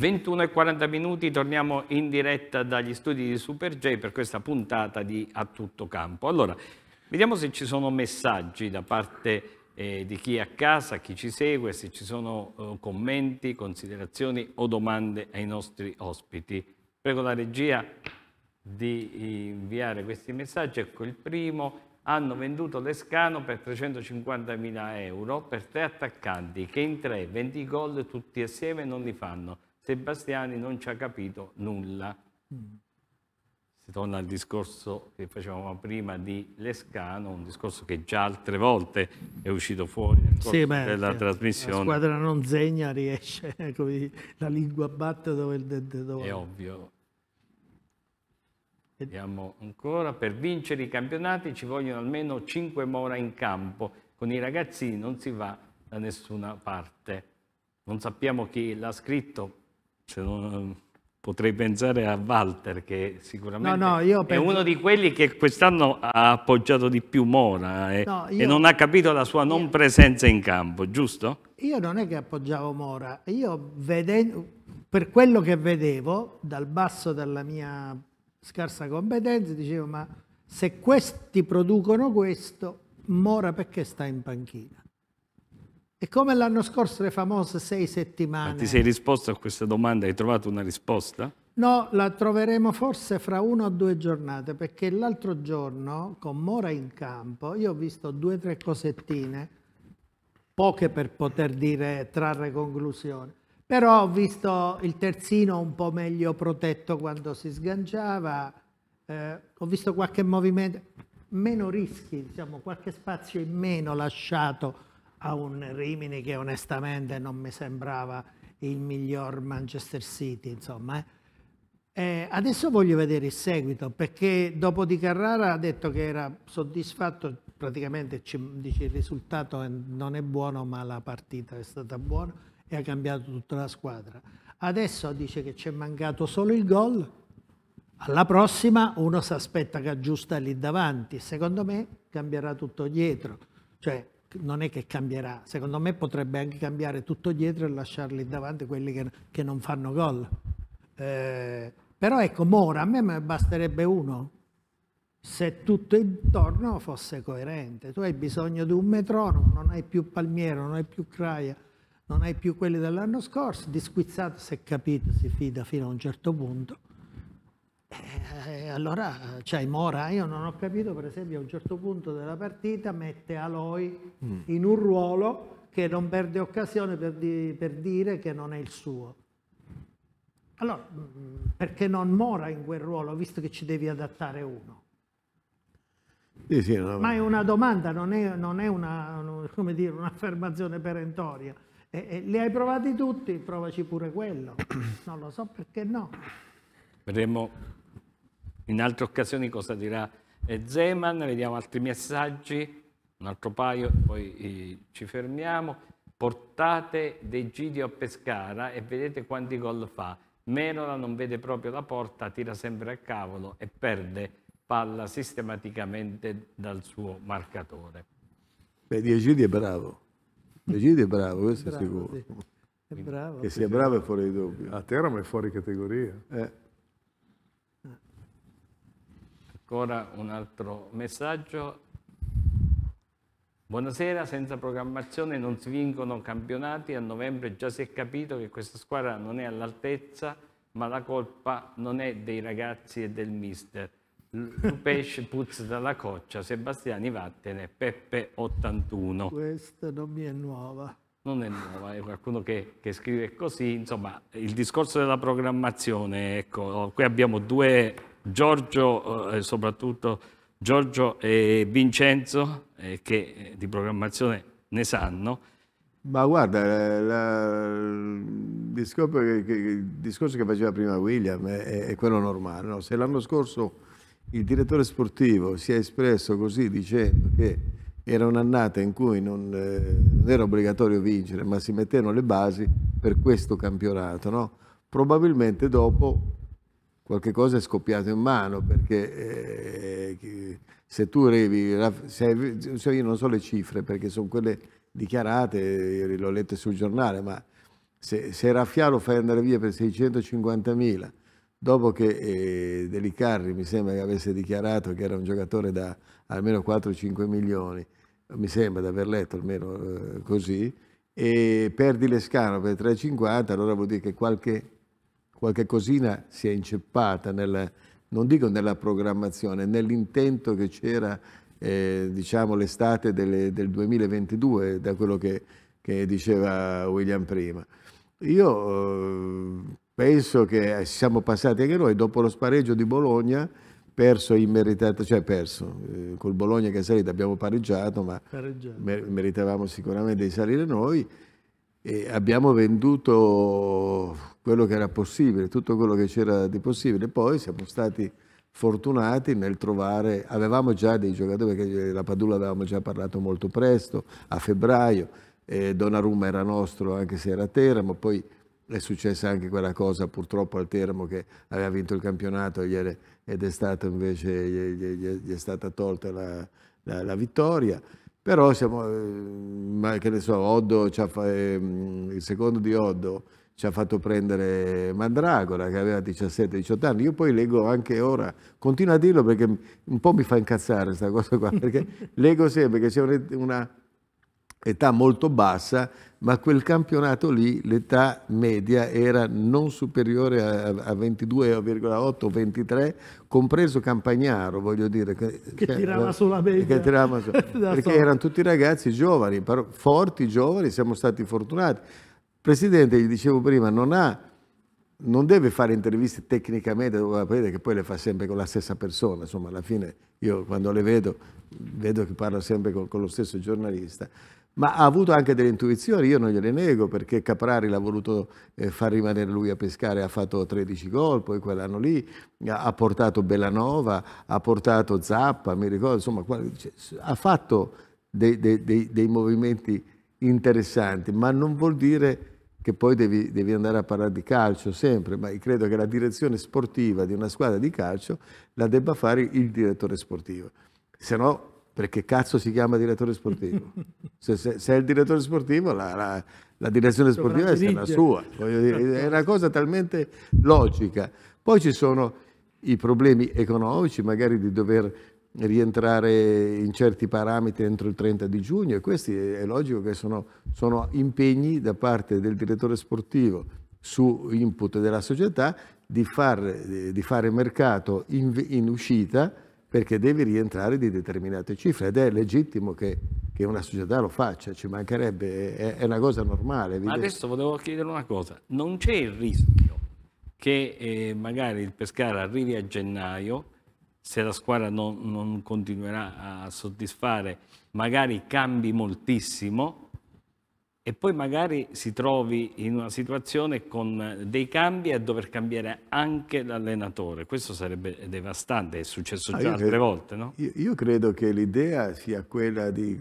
21 e 40 minuti torniamo in diretta dagli studi di Super J per questa puntata di A Tutto Campo. Allora, vediamo se ci sono messaggi da parte eh, di chi è a casa, chi ci segue, se ci sono eh, commenti, considerazioni o domande ai nostri ospiti. Prego la regia di inviare questi messaggi. Ecco il primo. Hanno venduto Lescano per 350.000 euro per tre attaccanti che in tre 20 gol tutti assieme non li fanno Sebastiani non ci ha capito nulla. Mm. Si torna al discorso che facevamo prima di Lescano, un discorso che già altre volte è uscito fuori nel corso sì, beh, della sì. trasmissione. La squadra non segna, riesce, eh, dire, la lingua batte dove il dente dove. È ovvio. Vediamo ancora, per vincere i campionati ci vogliono almeno 5 mora in campo, con i ragazzini non si va da nessuna parte. Non sappiamo chi l'ha scritto, cioè, potrei pensare a Walter che sicuramente no, no, penso... è uno di quelli che quest'anno ha appoggiato di più Mora eh, e, no, io... e non ha capito la sua non presenza in campo, giusto? Io non è che appoggiavo Mora, io vedevo, per quello che vedevo dal basso della mia scarsa competenza dicevo ma se questi producono questo, Mora perché sta in panchina? E come l'anno scorso le famose sei settimane. Ma ti sei risposto a questa domanda? Hai trovato una risposta? No, la troveremo forse fra una o due giornate, perché l'altro giorno, con Mora in campo, io ho visto due o tre cosettine, poche per poter dire trarre conclusioni. Però ho visto il terzino un po' meglio protetto quando si sganciava, eh, ho visto qualche movimento, meno rischi, diciamo, qualche spazio in meno lasciato a un Rimini che onestamente non mi sembrava il miglior Manchester City, insomma. Eh. adesso voglio vedere il seguito, perché dopo di Carrara ha detto che era soddisfatto, praticamente ci, dice il risultato non è buono, ma la partita è stata buona e ha cambiato tutta la squadra. Adesso dice che ci è mancato solo il gol, alla prossima uno si aspetta che aggiusta lì davanti, secondo me cambierà tutto dietro. Cioè, non è che cambierà, secondo me potrebbe anche cambiare tutto dietro e lasciarli davanti quelli che, che non fanno gol. Eh, però ecco, Mora a me basterebbe uno, se tutto intorno fosse coerente. Tu hai bisogno di un metronomo, non hai più Palmiero, non hai più Craia, non hai più quelli dell'anno scorso, di Squizzato si è capito, si fida fino a un certo punto. Eh, allora c'hai cioè, Mora, io non ho capito per esempio a un certo punto della partita mette Aloy mm. in un ruolo che non perde occasione per, di, per dire che non è il suo. Allora, mm, mm, perché non Mora in quel ruolo, visto che ci devi adattare uno? Sì, sì, no, ma è una domanda, non è, non è una, come dire, un'affermazione perentoria. E, e li hai provati tutti, provaci pure quello. Non lo so perché no. Vedremo in altre occasioni cosa dirà eh, Zeman, vediamo altri messaggi, un altro paio, poi eh, ci fermiamo. Portate De Gidio a Pescara e vedete quanti gol fa. Merola non vede proprio la porta, tira sempre a cavolo e perde palla sistematicamente dal suo marcatore. Beh, De Gidio è bravo. De Gidio è bravo, questo è, bravo, è sicuro. Sì. È bravo. Che sia bravo è fuori di dubbio. A Teramo è fuori categoria. Eh. Ancora un altro messaggio. Buonasera, senza programmazione non si vincono campionati, a novembre già si è capito che questa squadra non è all'altezza, ma la colpa non è dei ragazzi e del mister. Lupesh puzza dalla coccia, Sebastiani vattene, Peppe 81. Questa non mi è nuova. Non è nuova, è qualcuno che, che scrive così, insomma il discorso della programmazione, ecco, qui abbiamo due Giorgio eh, e soprattutto Giorgio e Vincenzo eh, che eh, di programmazione ne sanno. Ma guarda, la, la, il, discorso che, il, discorso che, faceva prima William è, è quello normale. No? Se l'anno scorso il direttore sportivo si è espresso così dicendo che era un'annata in cui non, eh, non era obbligatorio vincere, ma si mettevano le basi per questo campionato, no? probabilmente dopo qualche cosa è scoppiato in mano, perché eh, se tu arrivi, se, se io non so le cifre perché sono quelle dichiarate, le ho lette sul giornale, ma se, se Raffiano fai andare via per 650 mila, dopo che eh, Delicarri mi sembra che avesse dichiarato che era un giocatore da almeno 4-5 milioni, mi sembra di aver letto almeno eh, così, e perdi Lescano per 3,50, allora vuol dire che qualche qualche cosina si è inceppata, nel, non dico nella programmazione, nell'intento che c'era eh, diciamo, l'estate del, del 2022, da quello che, che diceva William prima. Io eh, penso che siamo passati anche noi, dopo lo spareggio di Bologna, perso immeritato, cioè perso, eh, col Bologna che è salito abbiamo pareggiato, ma mer meritavamo sicuramente di salire noi, e abbiamo venduto quello che era possibile, tutto quello che c'era di possibile. Poi siamo stati fortunati nel trovare, avevamo già dei giocatori, perché la Padula avevamo già parlato molto presto, a febbraio, eh, Donnarumma era nostro anche se era a Teramo, poi è successa anche quella cosa purtroppo al Teramo che aveva vinto il campionato ieri ed è stata invece, gli, è stata tolta la, la, la vittoria. Però siamo, eh, ma che ne so, Oddo, ehm, il secondo di Oddo ci ha fatto prendere Mandragora che aveva 17-18 anni. Io poi leggo anche ora, continuo a dirlo perché un po' mi fa incazzare questa cosa qua, perché leggo sempre che c'è un'età molto bassa, ma quel campionato lì l'età media era non superiore a, 22,8 o 23, compreso Campagnaro, voglio dire. Che, che cioè, tirava sulla media. Tirava su, perché erano tutti ragazzi giovani, forti, giovani, siamo stati fortunati presidente, gli dicevo prima, non, ha, non deve fare interviste tecnicamente, sapete che poi le fa sempre con la stessa persona, insomma alla fine io quando le vedo, vedo che parla sempre con, con lo stesso giornalista, ma ha avuto anche delle intuizioni, io non gliele nego perché Caprari l'ha voluto eh, far rimanere lui a pescare, ha fatto 13 gol, poi quell'anno lì ha, portato Bellanova, ha portato Zappa, mi ricordo, insomma cioè, ha fatto dei, dei, dei, dei movimenti interessanti, ma non vuol dire che poi devi, devi, andare a parlare di calcio sempre, ma credo che la direzione sportiva di una squadra di calcio la debba fare il direttore sportivo. Se no, perché cazzo si chiama direttore sportivo? se, se, se, è il direttore sportivo, la, la, la direzione sportiva è la sua. Dire, è una esatto. cosa talmente logica. Poi ci sono i problemi economici, magari di dover rientrare in certi parametri entro il 30 di giugno e questi eh, è logico che sono, sono impegni da parte del direttore sportivo su input della società di, far, eh, di fare mercato in, in, uscita perché deve rientrare di determinate cifre ed è legittimo che, che una società lo faccia, ci mancherebbe, è, è una cosa normale. Ma adesso volevo chiedere una cosa, non c'è il rischio che eh, magari il Pescara arrivi a gennaio se la squadra non, non continuerà a soddisfare, magari cambi moltissimo e poi magari si trovi in una situazione con dei cambi a dover cambiare anche l'allenatore. Questo sarebbe devastante, è successo ah, già ah, altre credo, volte. No? Io, io, credo che l'idea sia quella di,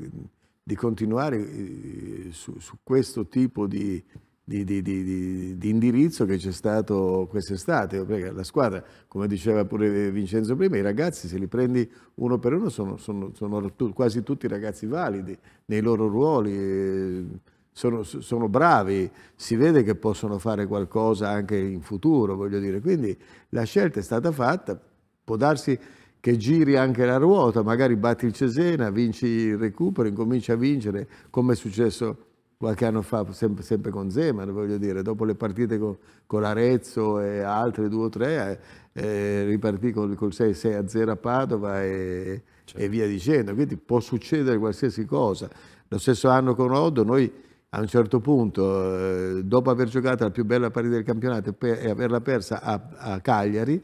di continuare eh, su, su, questo tipo di, di, di, di, di indirizzo che c'è stato quest'estate, la squadra, come diceva pure Vincenzo prima, i ragazzi se li prendi uno per uno sono, sono, sono quasi tutti ragazzi validi nei loro ruoli. Eh, sono, sono, bravi, si vede che possono fare qualcosa anche in futuro, voglio dire. Quindi la scelta è stata fatta, può darsi che giri anche la ruota, magari batti il Cesena, vinci il recupero, incominci a vincere, come è successo qualche anno fa, sempre, sempre con Zeman, voglio dire, dopo le partite con, con Arezzo e altre due o tre, eh, eh ripartì col, col 6-6-0 a a Padova e, certo. e, via dicendo. Quindi può succedere qualsiasi cosa. Lo stesso anno con Oddo noi a un certo punto, eh, dopo aver giocato la più bella partita del campionato per, e averla persa a, a Cagliari,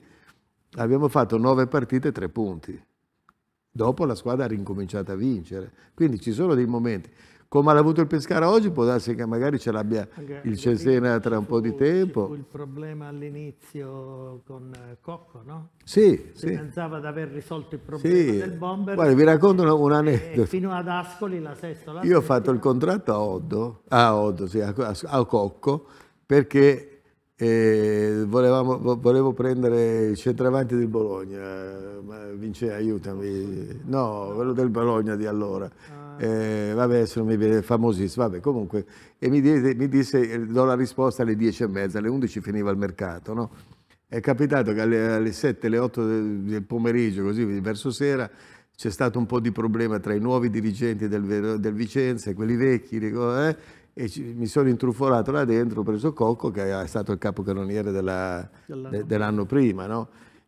abbiamo fatto nove partite e tre punti. Dopo la squadra ha rincominciato a vincere. Quindi ci sono dei momenti come l'ha avuto il Pescara oggi, può darsi che magari ce l'abbia il Cesena tra un po' di tempo. Fu il problema all'inizio con eh, Cocco, no? Sì, si sì. pensava di aver risolto il problema sì. del bomber. Guarda, vi racconto un, un aneddoto. Fino ad Ascoli, la sesta. La Io sesta. ho fatto il contratto a Oddo, a, Oddo, sì, a, a Cocco, perché e eh, volevamo, volevo prendere il centravanti del Bologna, ma Vince aiutami, no, quello del Bologna di allora. Ah. Eh, vabbè, adesso non mi viene famosissimo, vabbè, comunque. E mi, disse, mi disse eh, do la risposta alle 10 e mezza, alle 11 finiva il mercato, no? È capitato che alle, alle 7, alle 8 del pomeriggio, così verso sera, c'è stato un po' di problema tra i nuovi dirigenti del, del Vicenza e quelli vecchi, eh? e ci, mi sono intrufolato là dentro, ho preso Cocco, che è stato il capocannoniere dell'anno de, dell prima, no?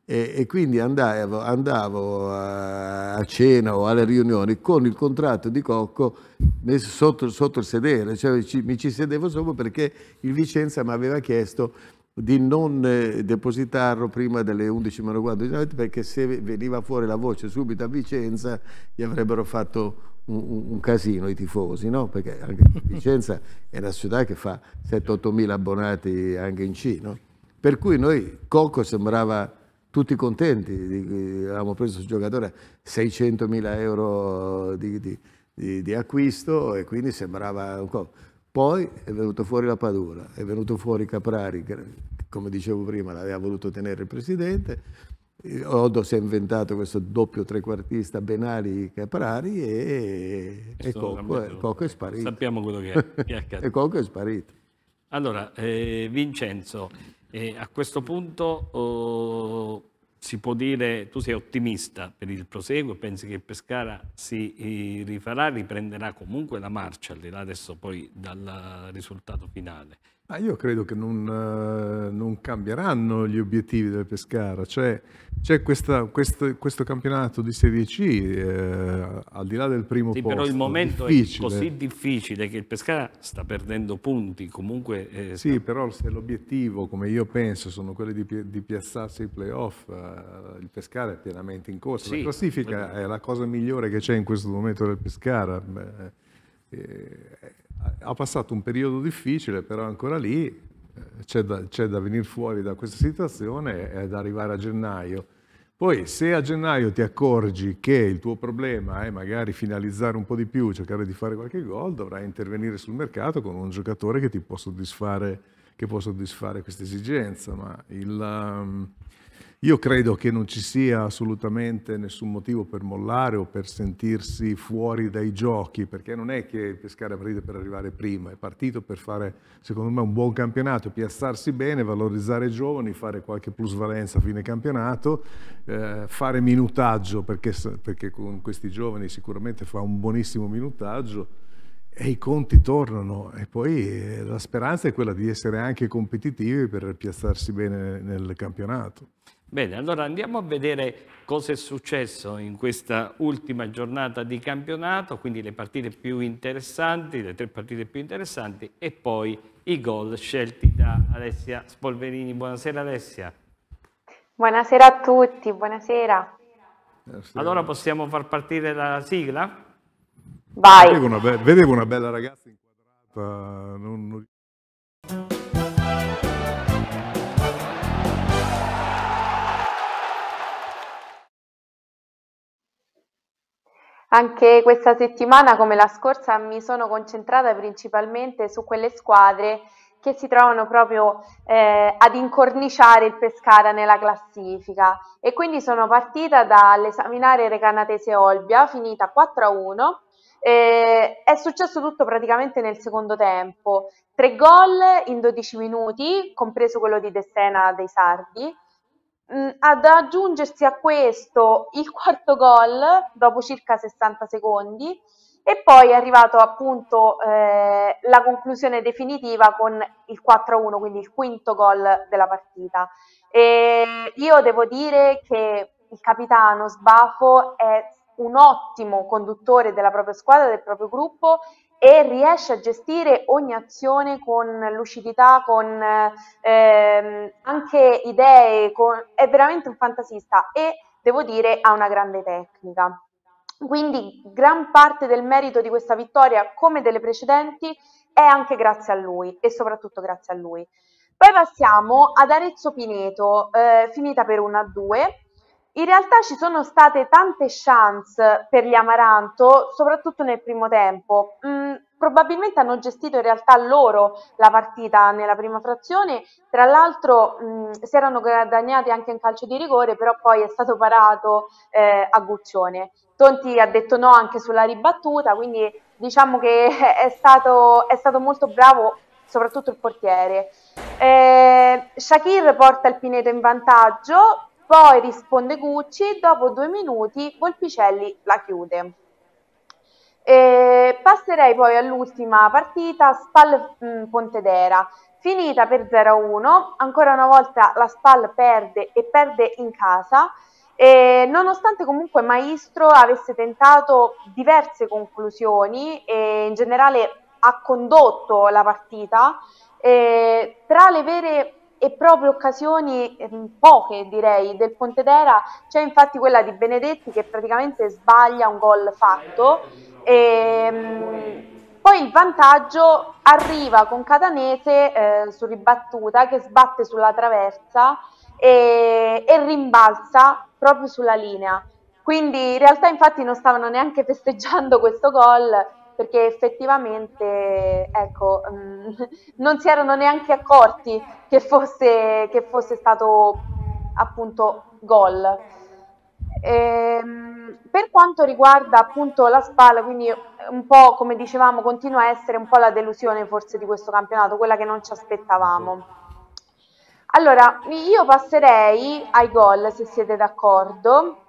E, e quindi andavo, andavo a, eh, a, cena o alle riunioni con il contratto di Cocco messo sotto, sotto il sedere, cioè ci, mi ci sedevo sopra perché il Vicenza mi aveva chiesto di non eh, depositarlo prima delle 11.04 diciamo, perché se veniva fuori la voce subito a Vicenza gli avrebbero fatto un, un casino i tifosi, no? perché anche Vicenza è una società che fa 7-8 mila abbonati anche in C. No? Per cui noi Cocco sembrava tutti contenti, avevamo preso questo giocatore 600 mila euro di, di, di, di, acquisto e quindi sembrava un po'. Poi è venuto fuori la Padura, è venuto fuori Caprari, come dicevo prima l'aveva voluto tenere il presidente, Odo si è inventato questo doppio trequartista Benali Caprari e, e, e Cocco, è, Cocco, è sparito. Sappiamo quello che è, che è accaduto. e Cocco è sparito. Allora, eh, Vincenzo, e a questo punto oh, si può dire, tu sei ottimista per il proseguo pensi che Pescara si eh, rifarà, riprenderà comunque la marcia, al di là adesso poi dal risultato finale. Ma io credo che non, eh, non, cambieranno gli obiettivi del Pescara, cioè c'è questo, questo, campionato di Serie C eh, al di là del primo sì, posto. Però il momento difficile. è così difficile che il Pescara sta perdendo punti comunque. Eh, sì, però se l'obiettivo, come io penso, sono quelli di, di piazzarsi i playoff, eh, il Pescara è pienamente in corsa. Sì, la classifica è la cosa migliore che c'è in questo momento del Pescara. Beh, eh, eh, ha passato un periodo difficile, però ancora lì eh, c'è da, da venire fuori da questa situazione ed arrivare a gennaio. Poi se a gennaio ti accorgi che il tuo problema è magari finalizzare un po' di più, cercare di fare qualche gol, dovrai intervenire sul mercato con un giocatore che ti può soddisfare, soddisfare questa esigenza. Ma il, um, io credo che non ci sia assolutamente nessun motivo per mollare o per sentirsi fuori dai giochi, perché non è che pescare a partite per arrivare prima, è partito per fare, secondo me, un buon campionato, piazzarsi bene, valorizzare i giovani, fare qualche plusvalenza a fine campionato, eh, fare minutaggio, perché, perché con questi giovani sicuramente fa un buonissimo minutaggio e i conti tornano e poi eh, la speranza è quella di essere anche competitivi per piazzarsi bene nel campionato. Bene, allora andiamo a vedere cosa è successo in questa ultima giornata di campionato, quindi le partite più interessanti, le tre partite più interessanti e poi i gol scelti da Alessia Spolverini. Buonasera Alessia. Buonasera a tutti, buonasera. Allora possiamo far partire la sigla? Vai. Vedevo una, be vedevo una bella ragazza inquadrata, non, non Anche questa settimana, come la scorsa, mi sono concentrata principalmente su quelle squadre che si trovano proprio eh, ad incorniciare il Pescara nella classifica e quindi sono partita dall'esaminare Recanatese Olbia, finita 4-1. a Eh, è successo tutto praticamente nel secondo tempo, tre gol in 12 minuti, compreso quello di Destena dei Sardi, Mm, ad aggiungersi a questo il quarto gol dopo circa 60 secondi e poi è arrivato appunto eh, la conclusione definitiva con il 4-1, quindi il quinto gol della partita. E io devo dire che il capitano Sbafo è un ottimo conduttore della propria squadra, del proprio gruppo e riesce a gestire ogni azione con lucidità, con ehm, anche idee, con... è veramente un fantasista e devo dire ha una grande tecnica. Quindi gran parte del merito di questa vittoria, come delle precedenti, è anche grazie a lui e soprattutto grazie a lui. Poi passiamo ad Arezzo Pineto, eh, finita per 1 a 2 in realtà ci sono state tante chance per gli Amaranto, soprattutto nel primo tempo. Mm, probabilmente hanno gestito in realtà loro la partita nella prima frazione, tra l'altro mm, si erano guadagnati anche in calcio di rigore, però poi è stato parato eh, a Guccione. Tonti ha detto no anche sulla ribattuta, quindi diciamo che è stato, è stato molto bravo soprattutto il portiere. Eh, Shakir porta il Pineto in vantaggio, poi risponde Gucci, dopo due minuti Volpicelli la chiude. E passerei poi all'ultima partita, Spal mm, Pontedera. Finita per 0-1, ancora una volta la Spal perde e perde in casa. E nonostante comunque Maestro avesse tentato diverse conclusioni e in generale ha condotto la partita, tra le vere e proprio occasioni ehm, poche direi del Ponte d'Era c'è infatti quella di Benedetti che praticamente sbaglia un gol fatto e, ehm, poi il vantaggio arriva con Catanese eh, su ribattuta che sbatte sulla traversa e, e rimbalza proprio sulla linea quindi in realtà infatti non stavano neanche festeggiando questo gol perché effettivamente ecco, mm, non si erano neanche accorti che fosse, che fosse stato appunto gol. E, ehm, per quanto riguarda appunto la spalla, quindi un po' come dicevamo, continua a essere un po' la delusione forse di questo campionato, quella che non ci aspettavamo. Allora, io passerei ai gol se siete d'accordo.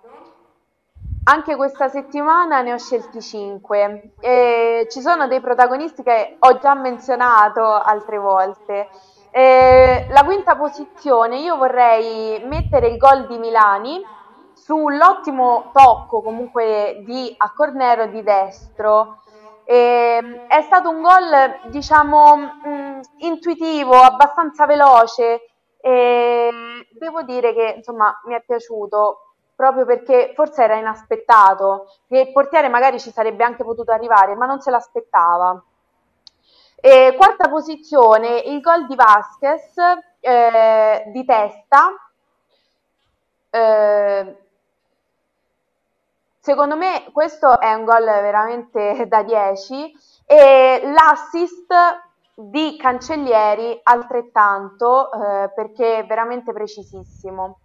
Anche questa settimana ne ho scelti 5. E ci sono dei protagonisti che ho già menzionato altre volte. E la quinta posizione io vorrei mettere il gol di Milani sull'ottimo tocco comunque di a Cornero di destro. E è stato un gol, diciamo, mh, mm, intuitivo, abbastanza veloce e devo dire che insomma mi è piaciuto proprio perché forse era inaspettato, che il portiere magari ci sarebbe anche potuto arrivare, ma non se l'aspettava. E quarta posizione, il gol di Vasquez eh, di testa. Eh, secondo me questo è un gol veramente da 10 e l'assist di Cancellieri altrettanto eh, perché è veramente precisissimo.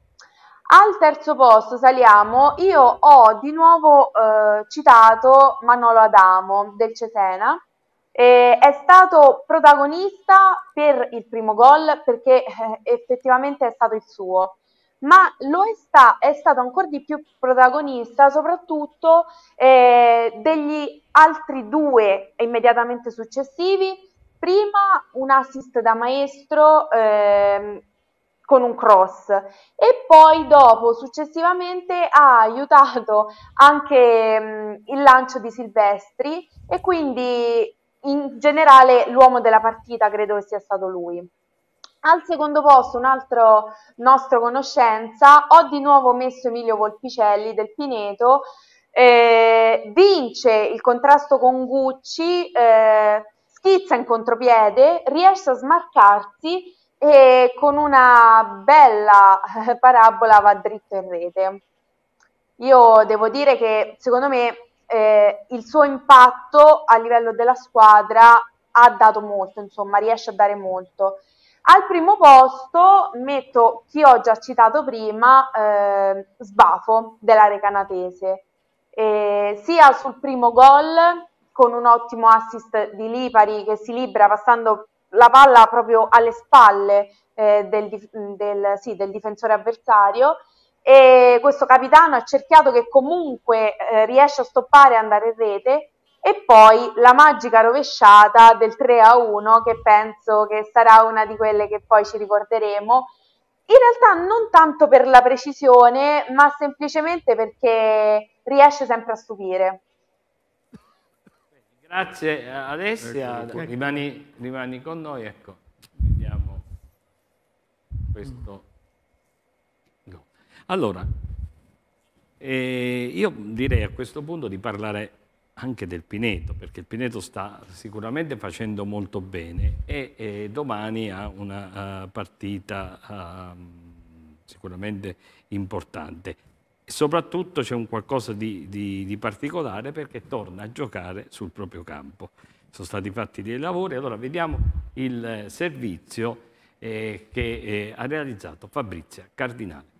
Al terzo posto saliamo, io ho di nuovo eh, citato Manolo Adamo del Cesena, eh, è stato protagonista per il primo gol perché eh, effettivamente è stato il suo, ma lo è, sta, è stato ancora di più protagonista soprattutto eh, degli altri due immediatamente successivi, prima un assist da maestro ehm, con un cross e poi dopo successivamente ha aiutato anche mh, mm, il lancio di Silvestri e quindi in generale l'uomo della partita credo sia stato lui. Al secondo posto, un altro nostro conoscenza, ho di nuovo messo Emilio Volpicelli del Pineto, eh, vince il contrasto con Gucci, eh, schizza in contropiede, riesce a smarcarsi e con una bella parabola va dritto in rete. Io devo dire che secondo me eh, il suo impatto a livello della squadra ha dato molto, insomma, riesce a dare molto. Al primo posto metto chi ho già citato prima, eh, Sbafo della Recanatese, eh, sia sul primo gol con un ottimo assist di Lipari che si libera passando la palla proprio alle spalle eh, del, del, sì, del, difensore avversario e questo capitano ha cerchiato che comunque eh, riesce a stoppare e andare in rete e poi la magica rovesciata del 3 a 1 che penso che sarà una di quelle che poi ci ricorderemo in realtà non tanto per la precisione ma semplicemente perché riesce sempre a stupire Grazie eh, Alessia, ecco, rimani, rimani, con noi, ecco, vediamo questo. No. Allora, eh, io direi a questo punto di parlare anche del Pineto, perché il Pineto sta sicuramente facendo molto bene e, e domani ha una uh, partita uh, sicuramente importante soprattutto c'è un qualcosa di, di, di, particolare perché torna a giocare sul proprio campo. Sono stati fatti dei lavori, allora vediamo il eh, servizio eh, che eh, ha realizzato Fabrizia Cardinale.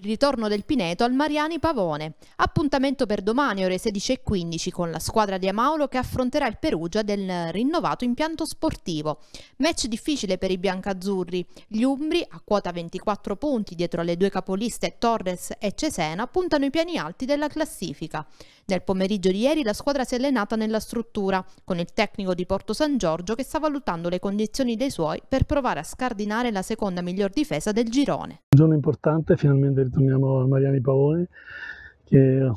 Ritorno del Pineto al Mariani Pavone. Appuntamento per domani ore 16.15 con la squadra di Amaulo che affronterà il Perugia del rinnovato impianto sportivo. Match difficile per i biancazzurri. Gli Umbri, a quota 24 punti dietro alle due capoliste Torres e Cesena, puntano i piani alti della classifica. Nel pomeriggio di ieri la squadra si è allenata nella struttura, con il tecnico di Porto San Giorgio che sta valutando le condizioni dei suoi per provare a scardinare la seconda miglior difesa del girone. Un giorno importante, finalmente ritorniamo a Mariani Pavone, che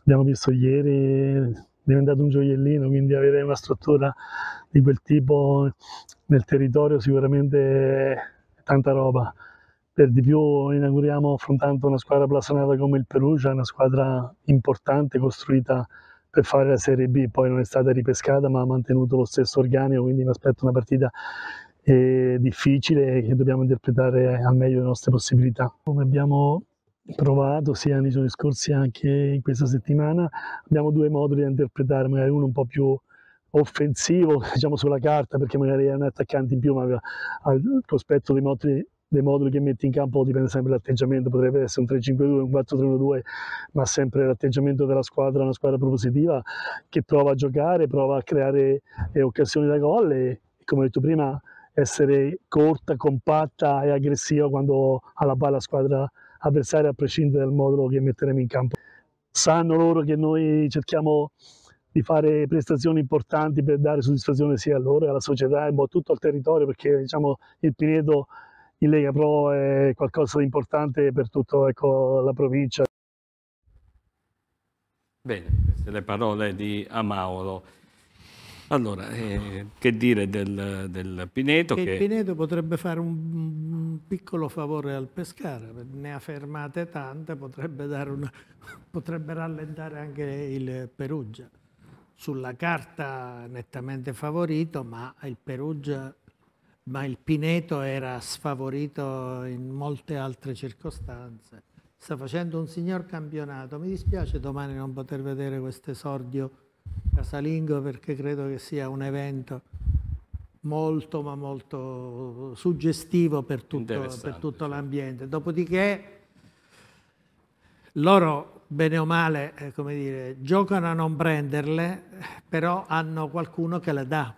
abbiamo visto ieri, è diventato un gioiellino, quindi avere una struttura di quel tipo nel territorio sicuramente è tanta roba. Per di più inauguriamo affrontando una squadra blasonata come il Perugia, una squadra importante costruita per fare la Serie B, poi non è stata ripescata ma ha mantenuto lo stesso organico, quindi mi aspetto una partita e difficile che dobbiamo interpretare al meglio le nostre possibilità. Come abbiamo provato sia nei giorni scorsi che anche in questa settimana, abbiamo due moduli da interpretare, magari uno un po' più offensivo, diciamo sulla carta, perché magari è un attaccante in più, ma al cospetto dei moduli dei moduli che metti in campo dipende sempre dall'atteggiamento, potrebbe essere un 3-5-2, un 4-3-1-2, ma sempre l'atteggiamento della squadra, una squadra propositiva che prova a giocare, prova a creare eh, occasioni da gol e come ho detto prima essere corta, compatta e aggressiva quando alla palla la squadra avversaria a prescindere dal modulo che metteremo in campo. Sanno loro che noi cerchiamo di fare prestazioni importanti per dare soddisfazione sia a loro, alla società e a tutto il territorio perché diciamo, il Pineto in Lega Pro è qualcosa di importante per tutta ecco, la provincia. Bene, queste le parole di Amauro. Allora, eh, che dire del, del Pineto? Che, che... Il Pineto potrebbe fare un piccolo favore al Pescara, ne ha fermate tante, potrebbe, una, potrebbe rallentare anche il Perugia. Sulla carta nettamente favorito, ma il Perugia ma il Pineto era sfavorito in molte altre circostanze. Sta facendo un signor campionato. Mi dispiace domani non poter vedere questo esordio casalingo perché credo che sia un evento molto ma molto suggestivo per tutto, tutto l'ambiente. Dopodiché loro bene o male, eh, come dire, giocano a non prenderle, però hanno qualcuno che le dà.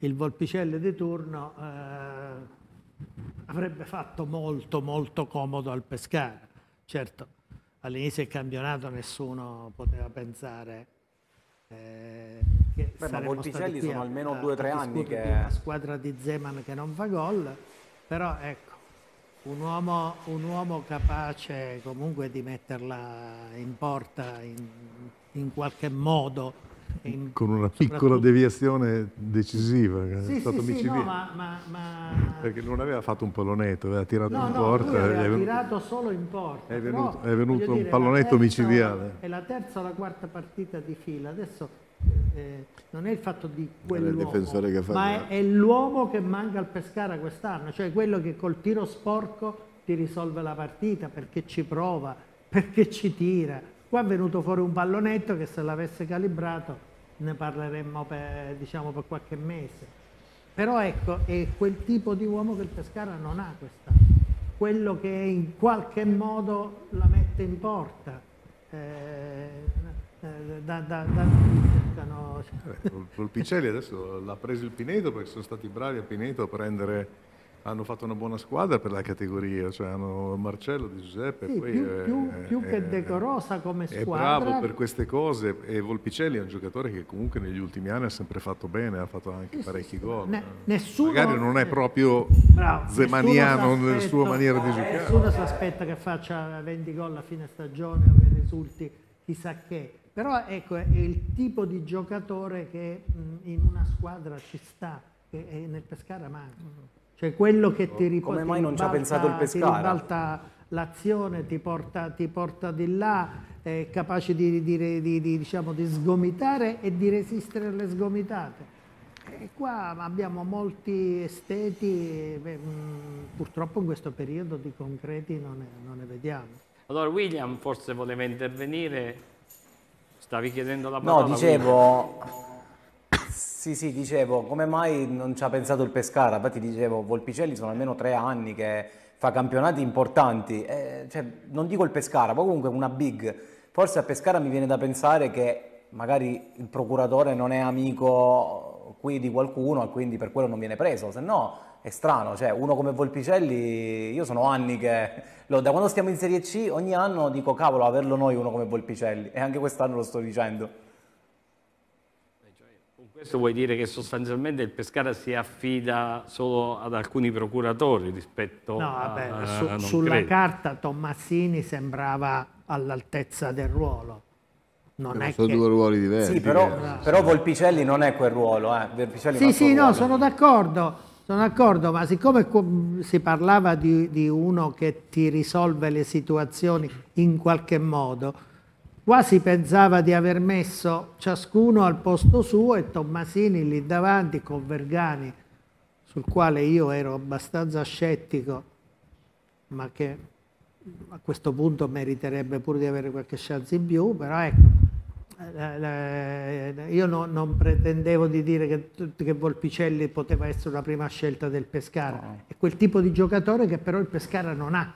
Il Volpicelle di turno eh, avrebbe fatto molto molto comodo al Pescara. Certo, all'inizio del campionato nessuno poteva pensare eh, Beh, ma Volpicelli sono almeno due o tre anni che... Una squadra di Zeman che non fa gol, però ecco, un uomo, un uomo capace comunque di metterla in porta in, in qualche modo in, con una piccola deviazione decisiva, sì, è stato sì, sì no, ma, ma, ma... perché non aveva fatto un pallonetto, aveva tirato no, in no, porta, aveva venuto, tirato solo in porta, è venuto, però, è venuto dire, un pallonetto terza, micidiale. È la terza o la quarta partita di fila, adesso eh, non è il fatto di quell'uomo, ma è, è l'uomo che manca al Pescara quest'anno, cioè quello che col tiro sporco ti risolve la partita perché ci prova, perché ci tira Qua è venuto fuori un pallonetto che se l'avesse calibrato ne parleremmo per, diciamo, per qualche mese. Però ecco, è quel tipo di uomo che il Pescara non ha questa. Quello che in qualche modo la mette in porta. Eh, eh da, da, da, cercano... Col, col Picelli adesso l'ha preso il Pineto perché sono stati bravi a Pineto a prendere hanno fatto una buona squadra per la categoria, cioè hanno Marcello Di Giuseppe. Sì, poi, più, eh, più, più eh, che decorosa come squadra. È bravo per queste cose e Volpicelli è un giocatore che comunque negli ultimi anni ha sempre fatto bene, ha fatto anche sì, parecchi sì, gol. Ne, nessuno, Magari non è eh, proprio bravo, zemaniano nella sua maniera di eh, giocare. Nessuno si aspetta che faccia 20 gol a fine stagione o che risulti chissà che. Però ecco, è il tipo di giocatore che mm, in una squadra ci sta, che eh, nel Pescara manca. Cioè quello che ti riporta... Come mai non ci ha pensato il Pescara? Ti ribalta l'azione, ti porta, ti porta di là, è capace di, di, di, diciamo, di sgomitare e di resistere alle sgomitate. E qua abbiamo molti esteti, beh, mm, purtroppo in questo periodo di concreti non ne, non ne, vediamo. Allora William forse voleva intervenire, stavi chiedendo la parola. No, dicevo, sì, sì, dicevo, come mai non ci ha pensato il Pescara? Infatti dicevo, Volpicelli sono almeno tre anni che fa campionati importanti, eh, cioè, non dico il Pescara, ma comunque una big. Forse a Pescara mi viene da pensare che magari il procuratore non è amico qui di qualcuno e quindi per quello non viene preso, se no è strano, cioè uno come Volpicelli, io sono anni che, lo, da quando stiamo in Serie C ogni anno dico cavolo averlo noi uno come Volpicelli e anche quest'anno lo sto dicendo. Questo vuol dire che sostanzialmente il Pescara si affida solo ad alcuni procuratori rispetto no, a... Vabbè, su, sulla credo. carta Tommasini sembrava all'altezza del ruolo. Che... sono due ruoli diversi. Sì, però, eh. però, Volpicelli non è quel ruolo. Eh. sì, sì, no, ruolo. sono d'accordo. Sono d'accordo, ma siccome si parlava di, di, uno che ti risolve le situazioni in qualche modo, quasi pensava di aver messo ciascuno al posto suo e Tommasini lì davanti con Vergani, sul quale io ero abbastanza scettico, ma che a questo punto meriterebbe pure di avere qualche chance in più, però ecco, eh, eh, io no, non pretendevo di dire che, che, Volpicelli poteva essere una prima scelta del Pescara, è quel tipo di giocatore che però il Pescara non ha,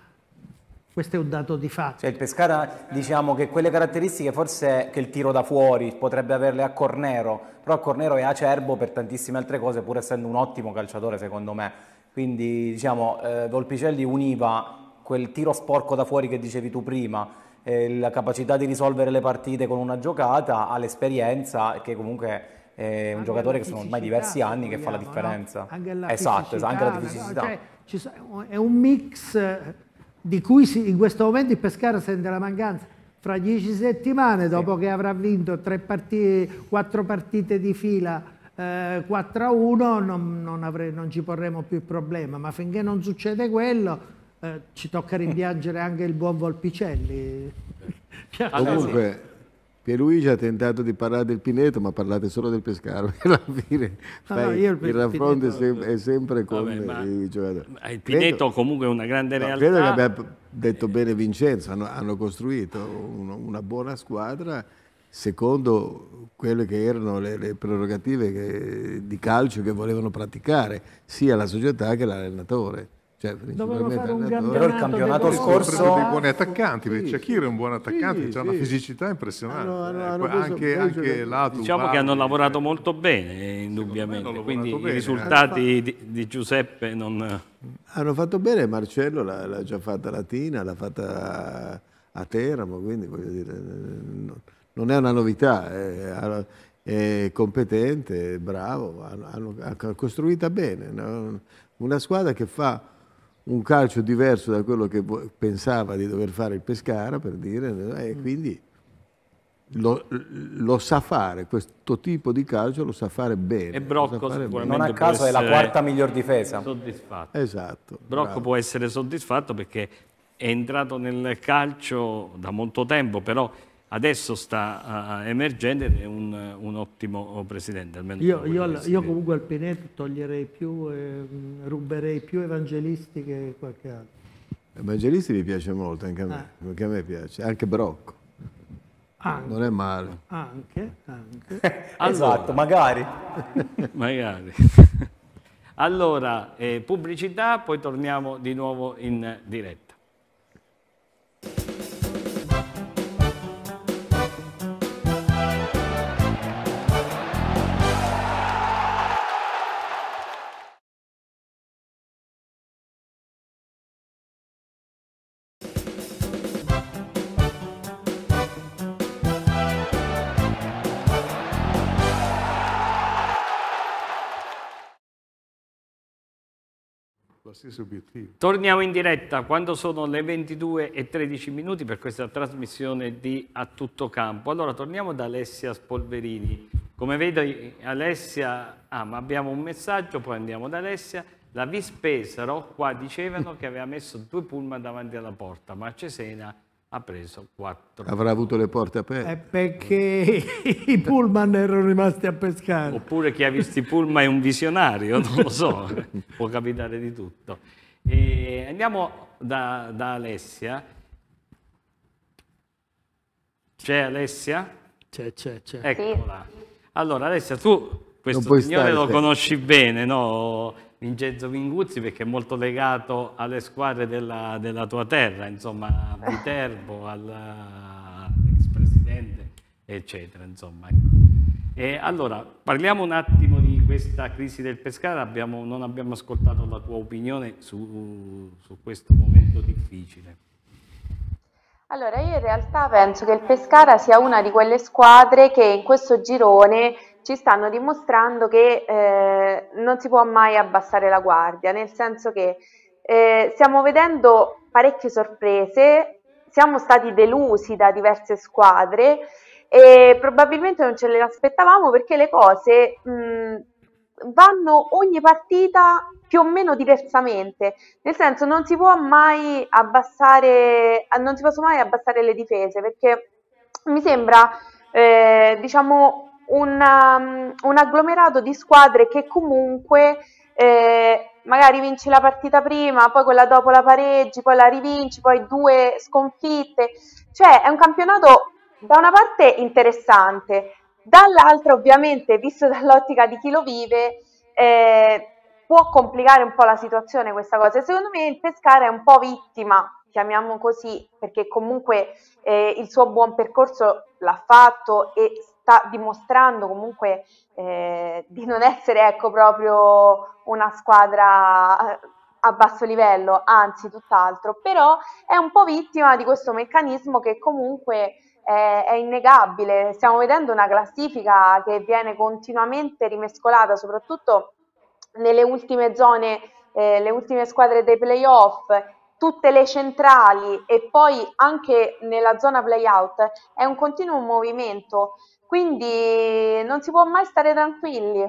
questo è un dato di fatto. Cioè il Pescara diciamo che quelle caratteristiche forse che il tiro da fuori potrebbe averle a Cornero, però Cornero è acerbo per tantissime altre cose pur essendo un ottimo calciatore secondo me. Quindi diciamo eh, Volpicelli univa quel tiro sporco da fuori che dicevi tu prima, eh, la capacità di risolvere le partite con una giocata all'esperienza che comunque è un anche giocatore che sono ormai diversi anni che fa la differenza. No? Anche la esatto, esatto, anche la difficilità. Cioè, è un mix di cui si, in questo momento il Pescara sente la mancanza. Fra dieci settimane, dopo sì. che avrà vinto partite, quattro partite di fila, eh, 4 a 1, non, non, non, ci porremo più il problema, ma finché non succede quello, eh, ci tocca rimpiangere anche il buon Volpicelli. Comunque, Pierluigi ha tentato di parlare del Pineto, ma parlate solo del Pescaro. Alla fine ah, no, fai, no, il, il raffronto Pineto... è, sempre con Vabbè, i giocatori. il Pineto credo, comunque è una grande realtà. credo che abbia detto bene Vincenzo, hanno, hanno costruito uno, una buona squadra secondo quelle che erano le, le prerogative che, di calcio che volevano praticare sia la società che l'allenatore. Cioè, Dovevano fare un eh, campionato. Però il campionato scorso... dei buoni attaccanti, sì, Shakir è un buon attaccante, sì, ha una fisicità impressionante. Hanno, hanno, eh. hanno anche, anche l'altro. Diciamo che hanno lavorato eh, molto bene, indubbiamente. Quindi bene. i risultati fatto... di, di, Giuseppe non... Hanno fatto bene, Marcello l'ha già fatta a Latina, l'ha fatta a Teramo, quindi voglio dire... Non è una novità, è, è competente, è bravo, ha costruita bene. Una squadra che fa un calcio diverso da quello che pensava di dover fare il Pescara, per dire, eh, e mm. quindi lo, lo sa fare, questo tipo di calcio lo sa fare bene. E Brocco Non a caso è la quarta miglior difesa. Soddisfatto. Esatto. Brocco bravo. può essere soddisfatto perché è entrato nel calcio da molto tempo, però adesso sta uh, emergendo ed è un, eh, un ottimo oh, presidente. Io, io, io, comunque al Pineto toglierei più, eh, ruberei più evangelisti che qualche altro. Evangelisti mi piace molto, anche a me, ah. anche a me piace, anche Brocco. Anche, non è male. Anche, anche. allora, esatto, magari. magari. allora, eh, pubblicità, poi torniamo di nuovo in diretta. qualsiasi obiettivo. Torniamo in diretta quando sono le 22 e 13 minuti per questa trasmissione di A Tutto Campo. Allora torniamo da Alessia Spolverini. Come vedo Alessia, ah ma abbiamo un messaggio, poi andiamo da Alessia. La Vispesaro qua dicevano che aveva messo due pullman davanti alla porta, ma a Cesena ha preso quattro. Avrà avuto le porte aperte. È eh, perché i pullman erano rimasti a pescare. Oppure chi ha visto i pullman è un visionario, non lo so, può capitare di tutto. E andiamo da, da Alessia. C'è Alessia? C'è, c'è, c'è. Eccola. Allora Alessia, tu questo signore stare, lo conosci bene, no? Vincenzo Vinguzzi perché è molto legato alle squadre della, della tua terra, insomma, a Viterbo, all'ex presidente, eccetera, insomma. Ecco. E allora, parliamo un attimo di questa crisi del Pescara, abbiamo, non abbiamo ascoltato la tua opinione su, su questo momento difficile. Allora, io in realtà penso che il Pescara sia una di quelle squadre che in questo girone ci stanno dimostrando che eh, non si può mai abbassare la guardia, nel senso che eh, stiamo vedendo parecchie sorprese, siamo stati delusi da diverse squadre e probabilmente non ce le aspettavamo perché le cose mh, vanno ogni partita più o meno diversamente, nel senso non si può mai abbassare, non si possono mai abbassare le difese perché mi sembra eh, diciamo un, um, un agglomerato di squadre che comunque eh, magari vinci la partita prima, poi quella dopo la pareggi, poi la rivinci, poi due sconfitte. Cioè è un campionato da una parte interessante, dall'altra ovviamente, visto dall'ottica di chi lo vive, eh, può complicare un po' la situazione questa cosa. secondo me il Pescara è un po' vittima chiamiamolo così, perché comunque eh, il suo buon percorso l'ha fatto e sta dimostrando comunque eh, di non essere ecco, proprio una squadra eh, a basso livello, anzi tutt'altro, però è un po' vittima di questo meccanismo che comunque è, eh, è innegabile. Stiamo vedendo una classifica che viene continuamente rimescolata, soprattutto nelle ultime zone, eh, le ultime squadre dei playoff, tutte le centrali e poi anche nella zona playout, è un continuo movimento quindi non si può mai stare tranquilli.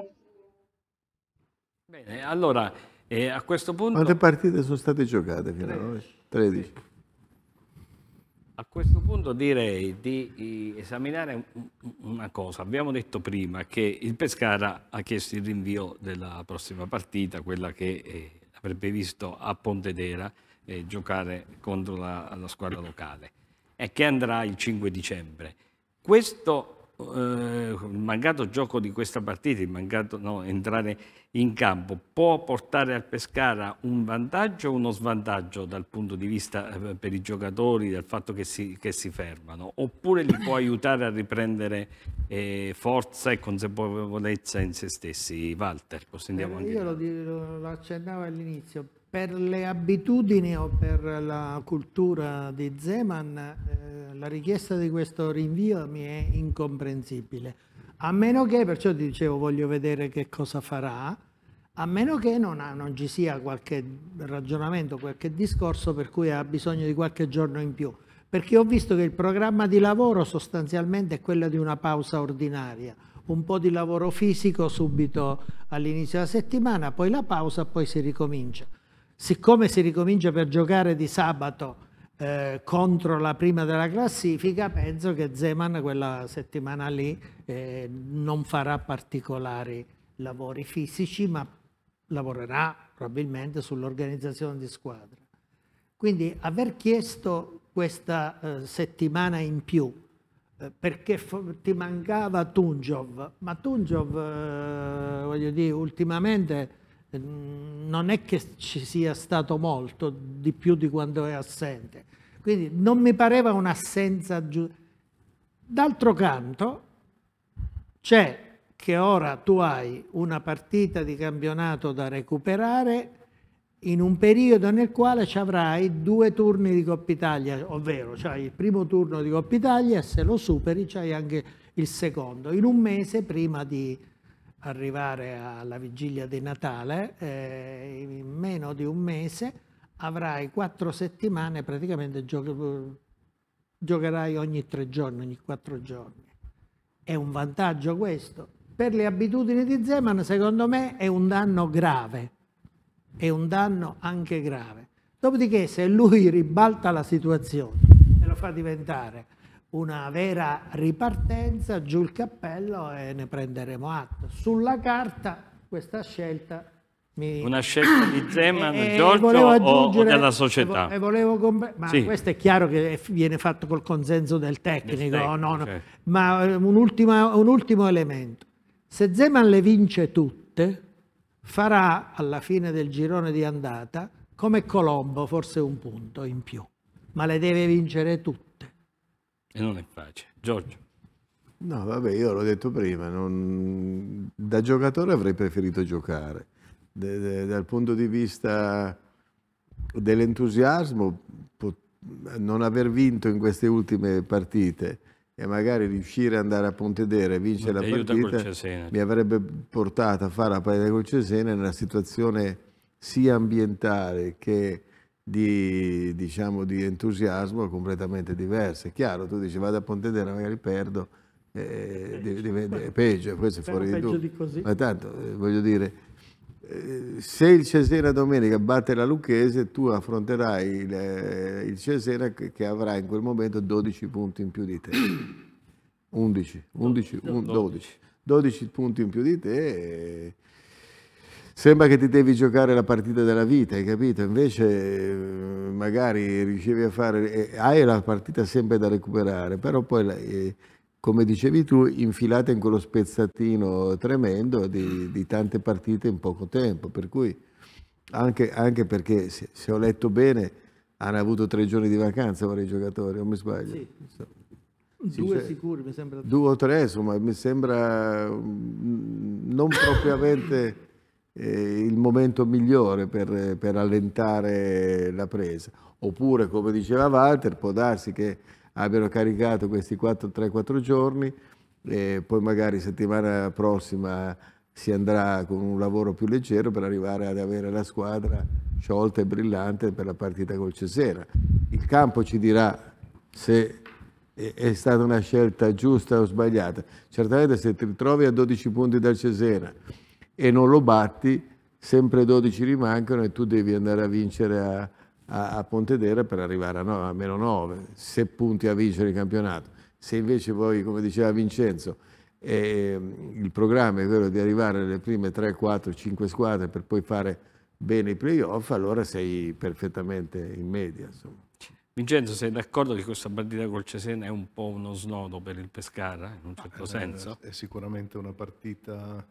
Bene, allora eh, a questo punto... Quante partite sono state giocate fino ad oggi? 13. A questo punto direi di eh, esaminare una cosa. Abbiamo detto prima che il Pescara ha chiesto il rinvio della prossima partita, quella che eh, avrebbe visto a Pontedera eh, giocare contro la, la, squadra locale e che andrà il 5 dicembre. Questo eh, il mancato gioco di questa partita, il mancato no, entrare in campo, può portare al Pescara un vantaggio o uno svantaggio dal punto di vista eh, per i giocatori, dal fatto che si, che si, fermano? Oppure li può aiutare a riprendere eh, forza e consapevolezza in se stessi? Walter, lo sentiamo eh, anche. Io lo, lo accennavo all'inizio, per le abitudini o per la cultura di Zeman eh, la richiesta di questo rinvio mi è incomprensibile. A meno che, perciò ti dicevo voglio vedere che cosa farà, a meno che non, ha, non ci sia qualche ragionamento, qualche discorso per cui ha bisogno di qualche giorno in più. Perché ho visto che il programma di lavoro sostanzialmente è quello di una pausa ordinaria un po' di lavoro fisico subito all'inizio della settimana, poi la pausa, poi si ricomincia siccome si ricomincia per giocare di sabato eh, contro la prima della classifica, penso che Zeman quella settimana lì eh, non farà particolari lavori fisici, ma lavorerà probabilmente sull'organizzazione di squadra. Quindi aver chiesto questa eh, settimana in più eh, perché ti mancava Tunjov, ma Tunjov, eh, voglio dire, ultimamente Ehm, non è che ci sia stato molto di più di quando è assente. Quindi non mi pareva un'assenza giusta. D'altro canto c'è che ora tu hai una partita di campionato da recuperare in un periodo nel quale ci avrai due turni di Coppa Italia, ovvero c'hai il primo turno di Coppa Italia e se lo superi c'hai anche il secondo, in un mese prima di, arrivare alla vigilia di Natale, eh, in meno di un mese avrai quattro settimane, praticamente gio giocherai ogni tre giorni, ogni quattro giorni. È un vantaggio questo. Per le abitudini di Zeman, secondo me, è un danno grave. È un danno anche grave. Dopodiché, se lui ribalta la situazione e lo fa diventare una vera ripartenza, giù il cappello e ne prenderemo atto. Sulla carta questa scelta mi... Una scelta di Zeman, eh, eh, Giorgio o, della società? E eh, volevo ma sì. questo è chiaro che viene fatto col consenso del tecnico, del tecnico no, no. Cioè. ma un ultimo, un ultimo elemento. Se Zeman le vince tutte, farà alla fine del girone di andata come Colombo forse un punto in più, ma le deve vincere tutte. E non è facile. Giorgio. No, vabbè, io l'ho detto prima, non... da giocatore avrei preferito giocare. De, de, dal punto di vista dell'entusiasmo, pot... non aver vinto in queste ultime partite e magari riuscire ad andare a Pontedera e vincere Ti la partita mi cioè. avrebbe portato a fare la partita col Cesena in una situazione sia ambientale che di, diciamo, di entusiasmo completamente diverse. chiaro, tu dici vado a Pontedera, magari perdo, eh, peggio. Di, è peggio, questo è fuori di tutto. Ma tanto, eh, voglio dire, eh, se il Cesena domenica batte la Lucchese, tu affronterai il, il Cesena che, che, avrà in quel momento 12 punti in più di te. 11, 11, 11 12. 12 punti in più di te. E, sembra che ti devi giocare la partita della vita, hai capito? Invece eh, magari riuscivi a fare, eh, hai la partita sempre da recuperare, però poi, eh, come dicevi tu, infilata in quello spezzatino tremendo di, di tante partite in poco tempo, per cui anche, anche perché se, se, ho letto bene hanno avuto tre giorni di vacanza vari giocatori, o mi sbaglio? Sì. Due sicuri, mi sembra. Due o tre, insomma, mi sembra mm, non propriamente il momento migliore per, per, allentare la presa. Oppure, come diceva Walter, può darsi che abbiano caricato questi 3-4 giorni e poi magari settimana prossima si andrà con un lavoro più leggero per arrivare ad avere la squadra sciolta e brillante per la partita col Cesena. Il campo ci dirà se è stata una scelta giusta o sbagliata. Certamente se ti ritrovi a 12 punti dal Cesena, e non lo batti, sempre 12 rimangono e tu devi andare a vincere a, a, a Pontedera per arrivare a, no, a meno 9, se punti a vincere il campionato. Se invece poi, come diceva Vincenzo, eh, il programma è quello di arrivare alle prime 3, 4, 5 squadre per poi fare bene i playoff, allora sei perfettamente in media. Insomma. Vincenzo, sei d'accordo che questa partita col Cesena è un po' uno snodo per il Pescara, in un certo ah, eh, senso? È sicuramente una partita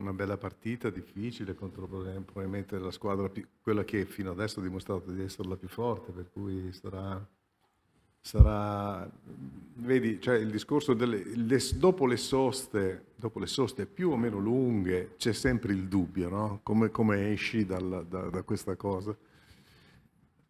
una bella partita difficile contro probabilmente la squadra, più, quella che fino adesso ha dimostrato di essere la più forte, per cui sarà... sarà vedi, cioè il discorso delle, le, dopo, le soste, dopo, le soste, più o meno lunghe c'è sempre il dubbio, no? come, come, esci dal, da, da questa cosa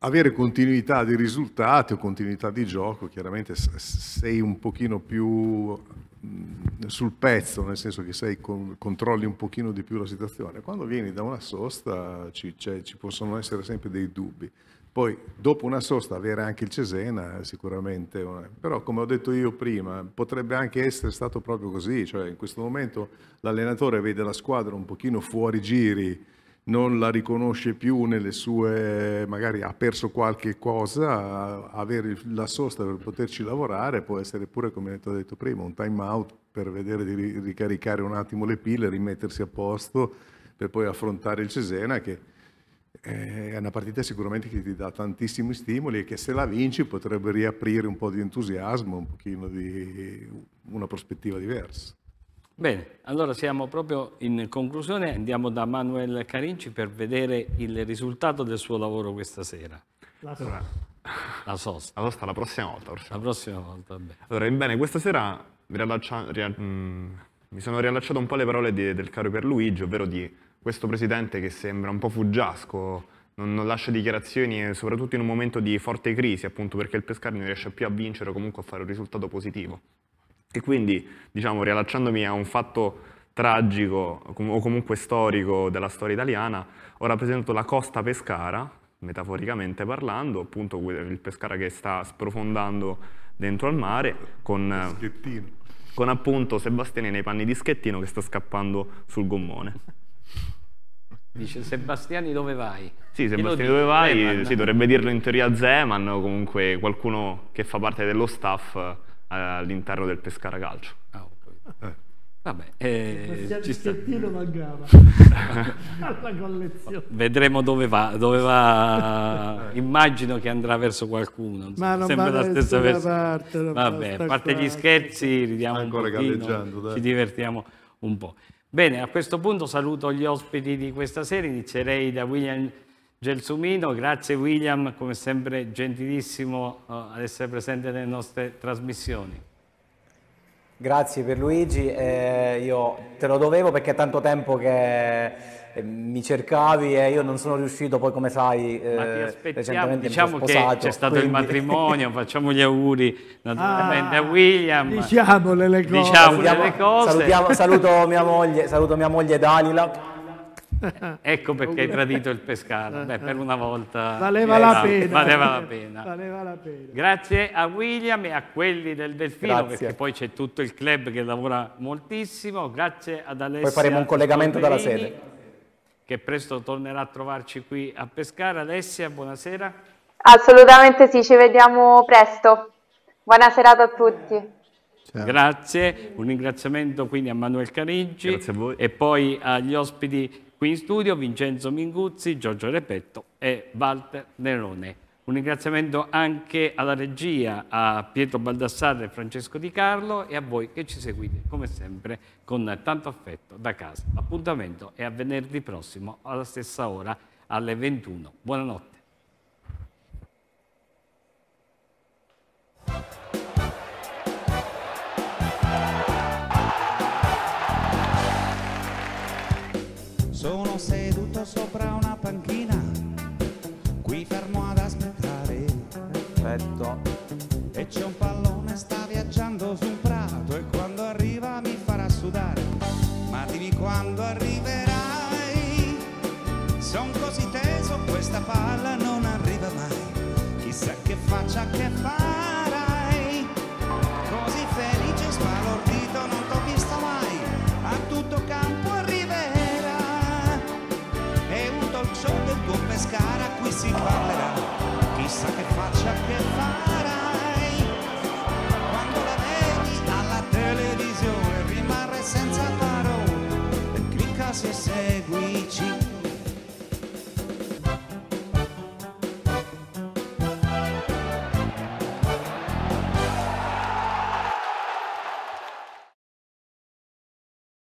avere continuità di risultati o continuità di gioco, chiaramente sei un pochino più Mm, sul pezzo, nel senso che sei, controlli un pochino di più la situazione. Quando vieni da una sosta ci, cioè, ci, possono essere sempre dei dubbi. Poi dopo una sosta avere anche il Cesena sicuramente, eh, però come ho detto io prima potrebbe anche essere stato proprio così, cioè in questo momento l'allenatore vede la squadra un pochino fuori giri, non la riconosce più nelle sue, magari ha perso qualche cosa, avere la sosta per poterci lavorare può essere pure, come ho detto prima, un time out per vedere di ricaricare un attimo le pile, rimettersi a posto per poi affrontare il Cesena che eh, è una partita sicuramente che ti dà tantissimi stimoli e che se la vinci potrebbe riaprire un po' di entusiasmo, un pochino di una prospettiva diversa. Bene, allora siamo proprio in conclusione, andiamo da Manuel Carinci per vedere il risultato del suo lavoro questa sera. La sosta. La sosta. La sosta la prossima volta. Prossima. La prossima volta, vabbè. Allora, bene, questa sera mh, mm, mi sono riallacciato un po' alle parole di, del caro Pierluigi, ovvero di questo presidente che sembra un po' fuggiasco, non, non lascia dichiarazioni, soprattutto in un momento di forte crisi, appunto perché il Pescara non riesce più a vincere o comunque a fare un risultato positivo. E quindi, diciamo, riallacciandomi a un fatto tragico o comunque storico della storia italiana, ho rappresentato la costa pescara, metaforicamente parlando, appunto il pescara che sta sprofondando dentro al mare con, con appunto Sebastiani nei panni di Schettino che sta scappando sul gommone. Dice Sebastiani dove vai? Sì, Sebastiani dove vai? Sì, dovrebbe dirlo in teoria Zeman o comunque qualcuno che fa parte dello staff all'interno del Pescara Calcio. Ah, okay. eh. Vabbè, eh, ci sta. mancava alla collezione. Vedremo dove va, dove va. Eh. immagino che andrà verso qualcuno. Ma non sempre la stessa versione. Vabbè, a parte gli scherzi, ridiamo Ancora un pochino, dai. ci divertiamo un po'. Bene, a questo punto saluto gli ospiti di questa sera, inizierei da William Gelsumino, grazie William, come sempre gentilissimo uh, ad essere presente nelle nostre trasmissioni. Grazie per Luigi, eh, io te lo dovevo perché è tanto tempo che eh, mi cercavi e io non sono riuscito, poi come sai eh, recentemente diciamo mi sono c'è stato quindi... il matrimonio, facciamo gli auguri naturalmente ah, a William. Diciamole le cose. Diciamole le cose. Salutiamo, saluto, mia moglie, saluto mia moglie Dalila ecco perché hai tradito il Pescara. Beh, per una volta valeva, la, pena. valeva la, pena. valeva la pena. Grazie a William e a quelli del Delfino, Grazie. perché poi c'è tutto il club che lavora moltissimo. Grazie ad Alessia Poi faremo un collegamento dalla sede. Che presto tornerà a trovarci qui a pescare Alessia, buonasera. Assolutamente sì, ci vediamo presto. Buona serata a tutti. Ciao. Grazie, un ringraziamento quindi a Manuel Cariggi a e poi agli ospiti Qui in studio Vincenzo Minguzzi, Giorgio Repetto e Walter Nerone. Un ringraziamento anche alla regia, a Pietro Baldassarre e Francesco Di Carlo e a voi che ci seguite come sempre con tanto affetto da casa. Appuntamento è a venerdì prossimo alla stessa ora alle 21. Buonanotte. Sono seduto sopra una panchina, qui fermo ad aspettare. Aspetto. E c'è un pallone, sta viaggiando su un prato e quando arriva mi farà sudare. Ma dimmi quando arriverai. Son così teso, questa palla non arriva mai. Chissà che faccia che fa. chissà che faccia che farai quando la vedi alla televisione rimarrai senza parole clicca se seguici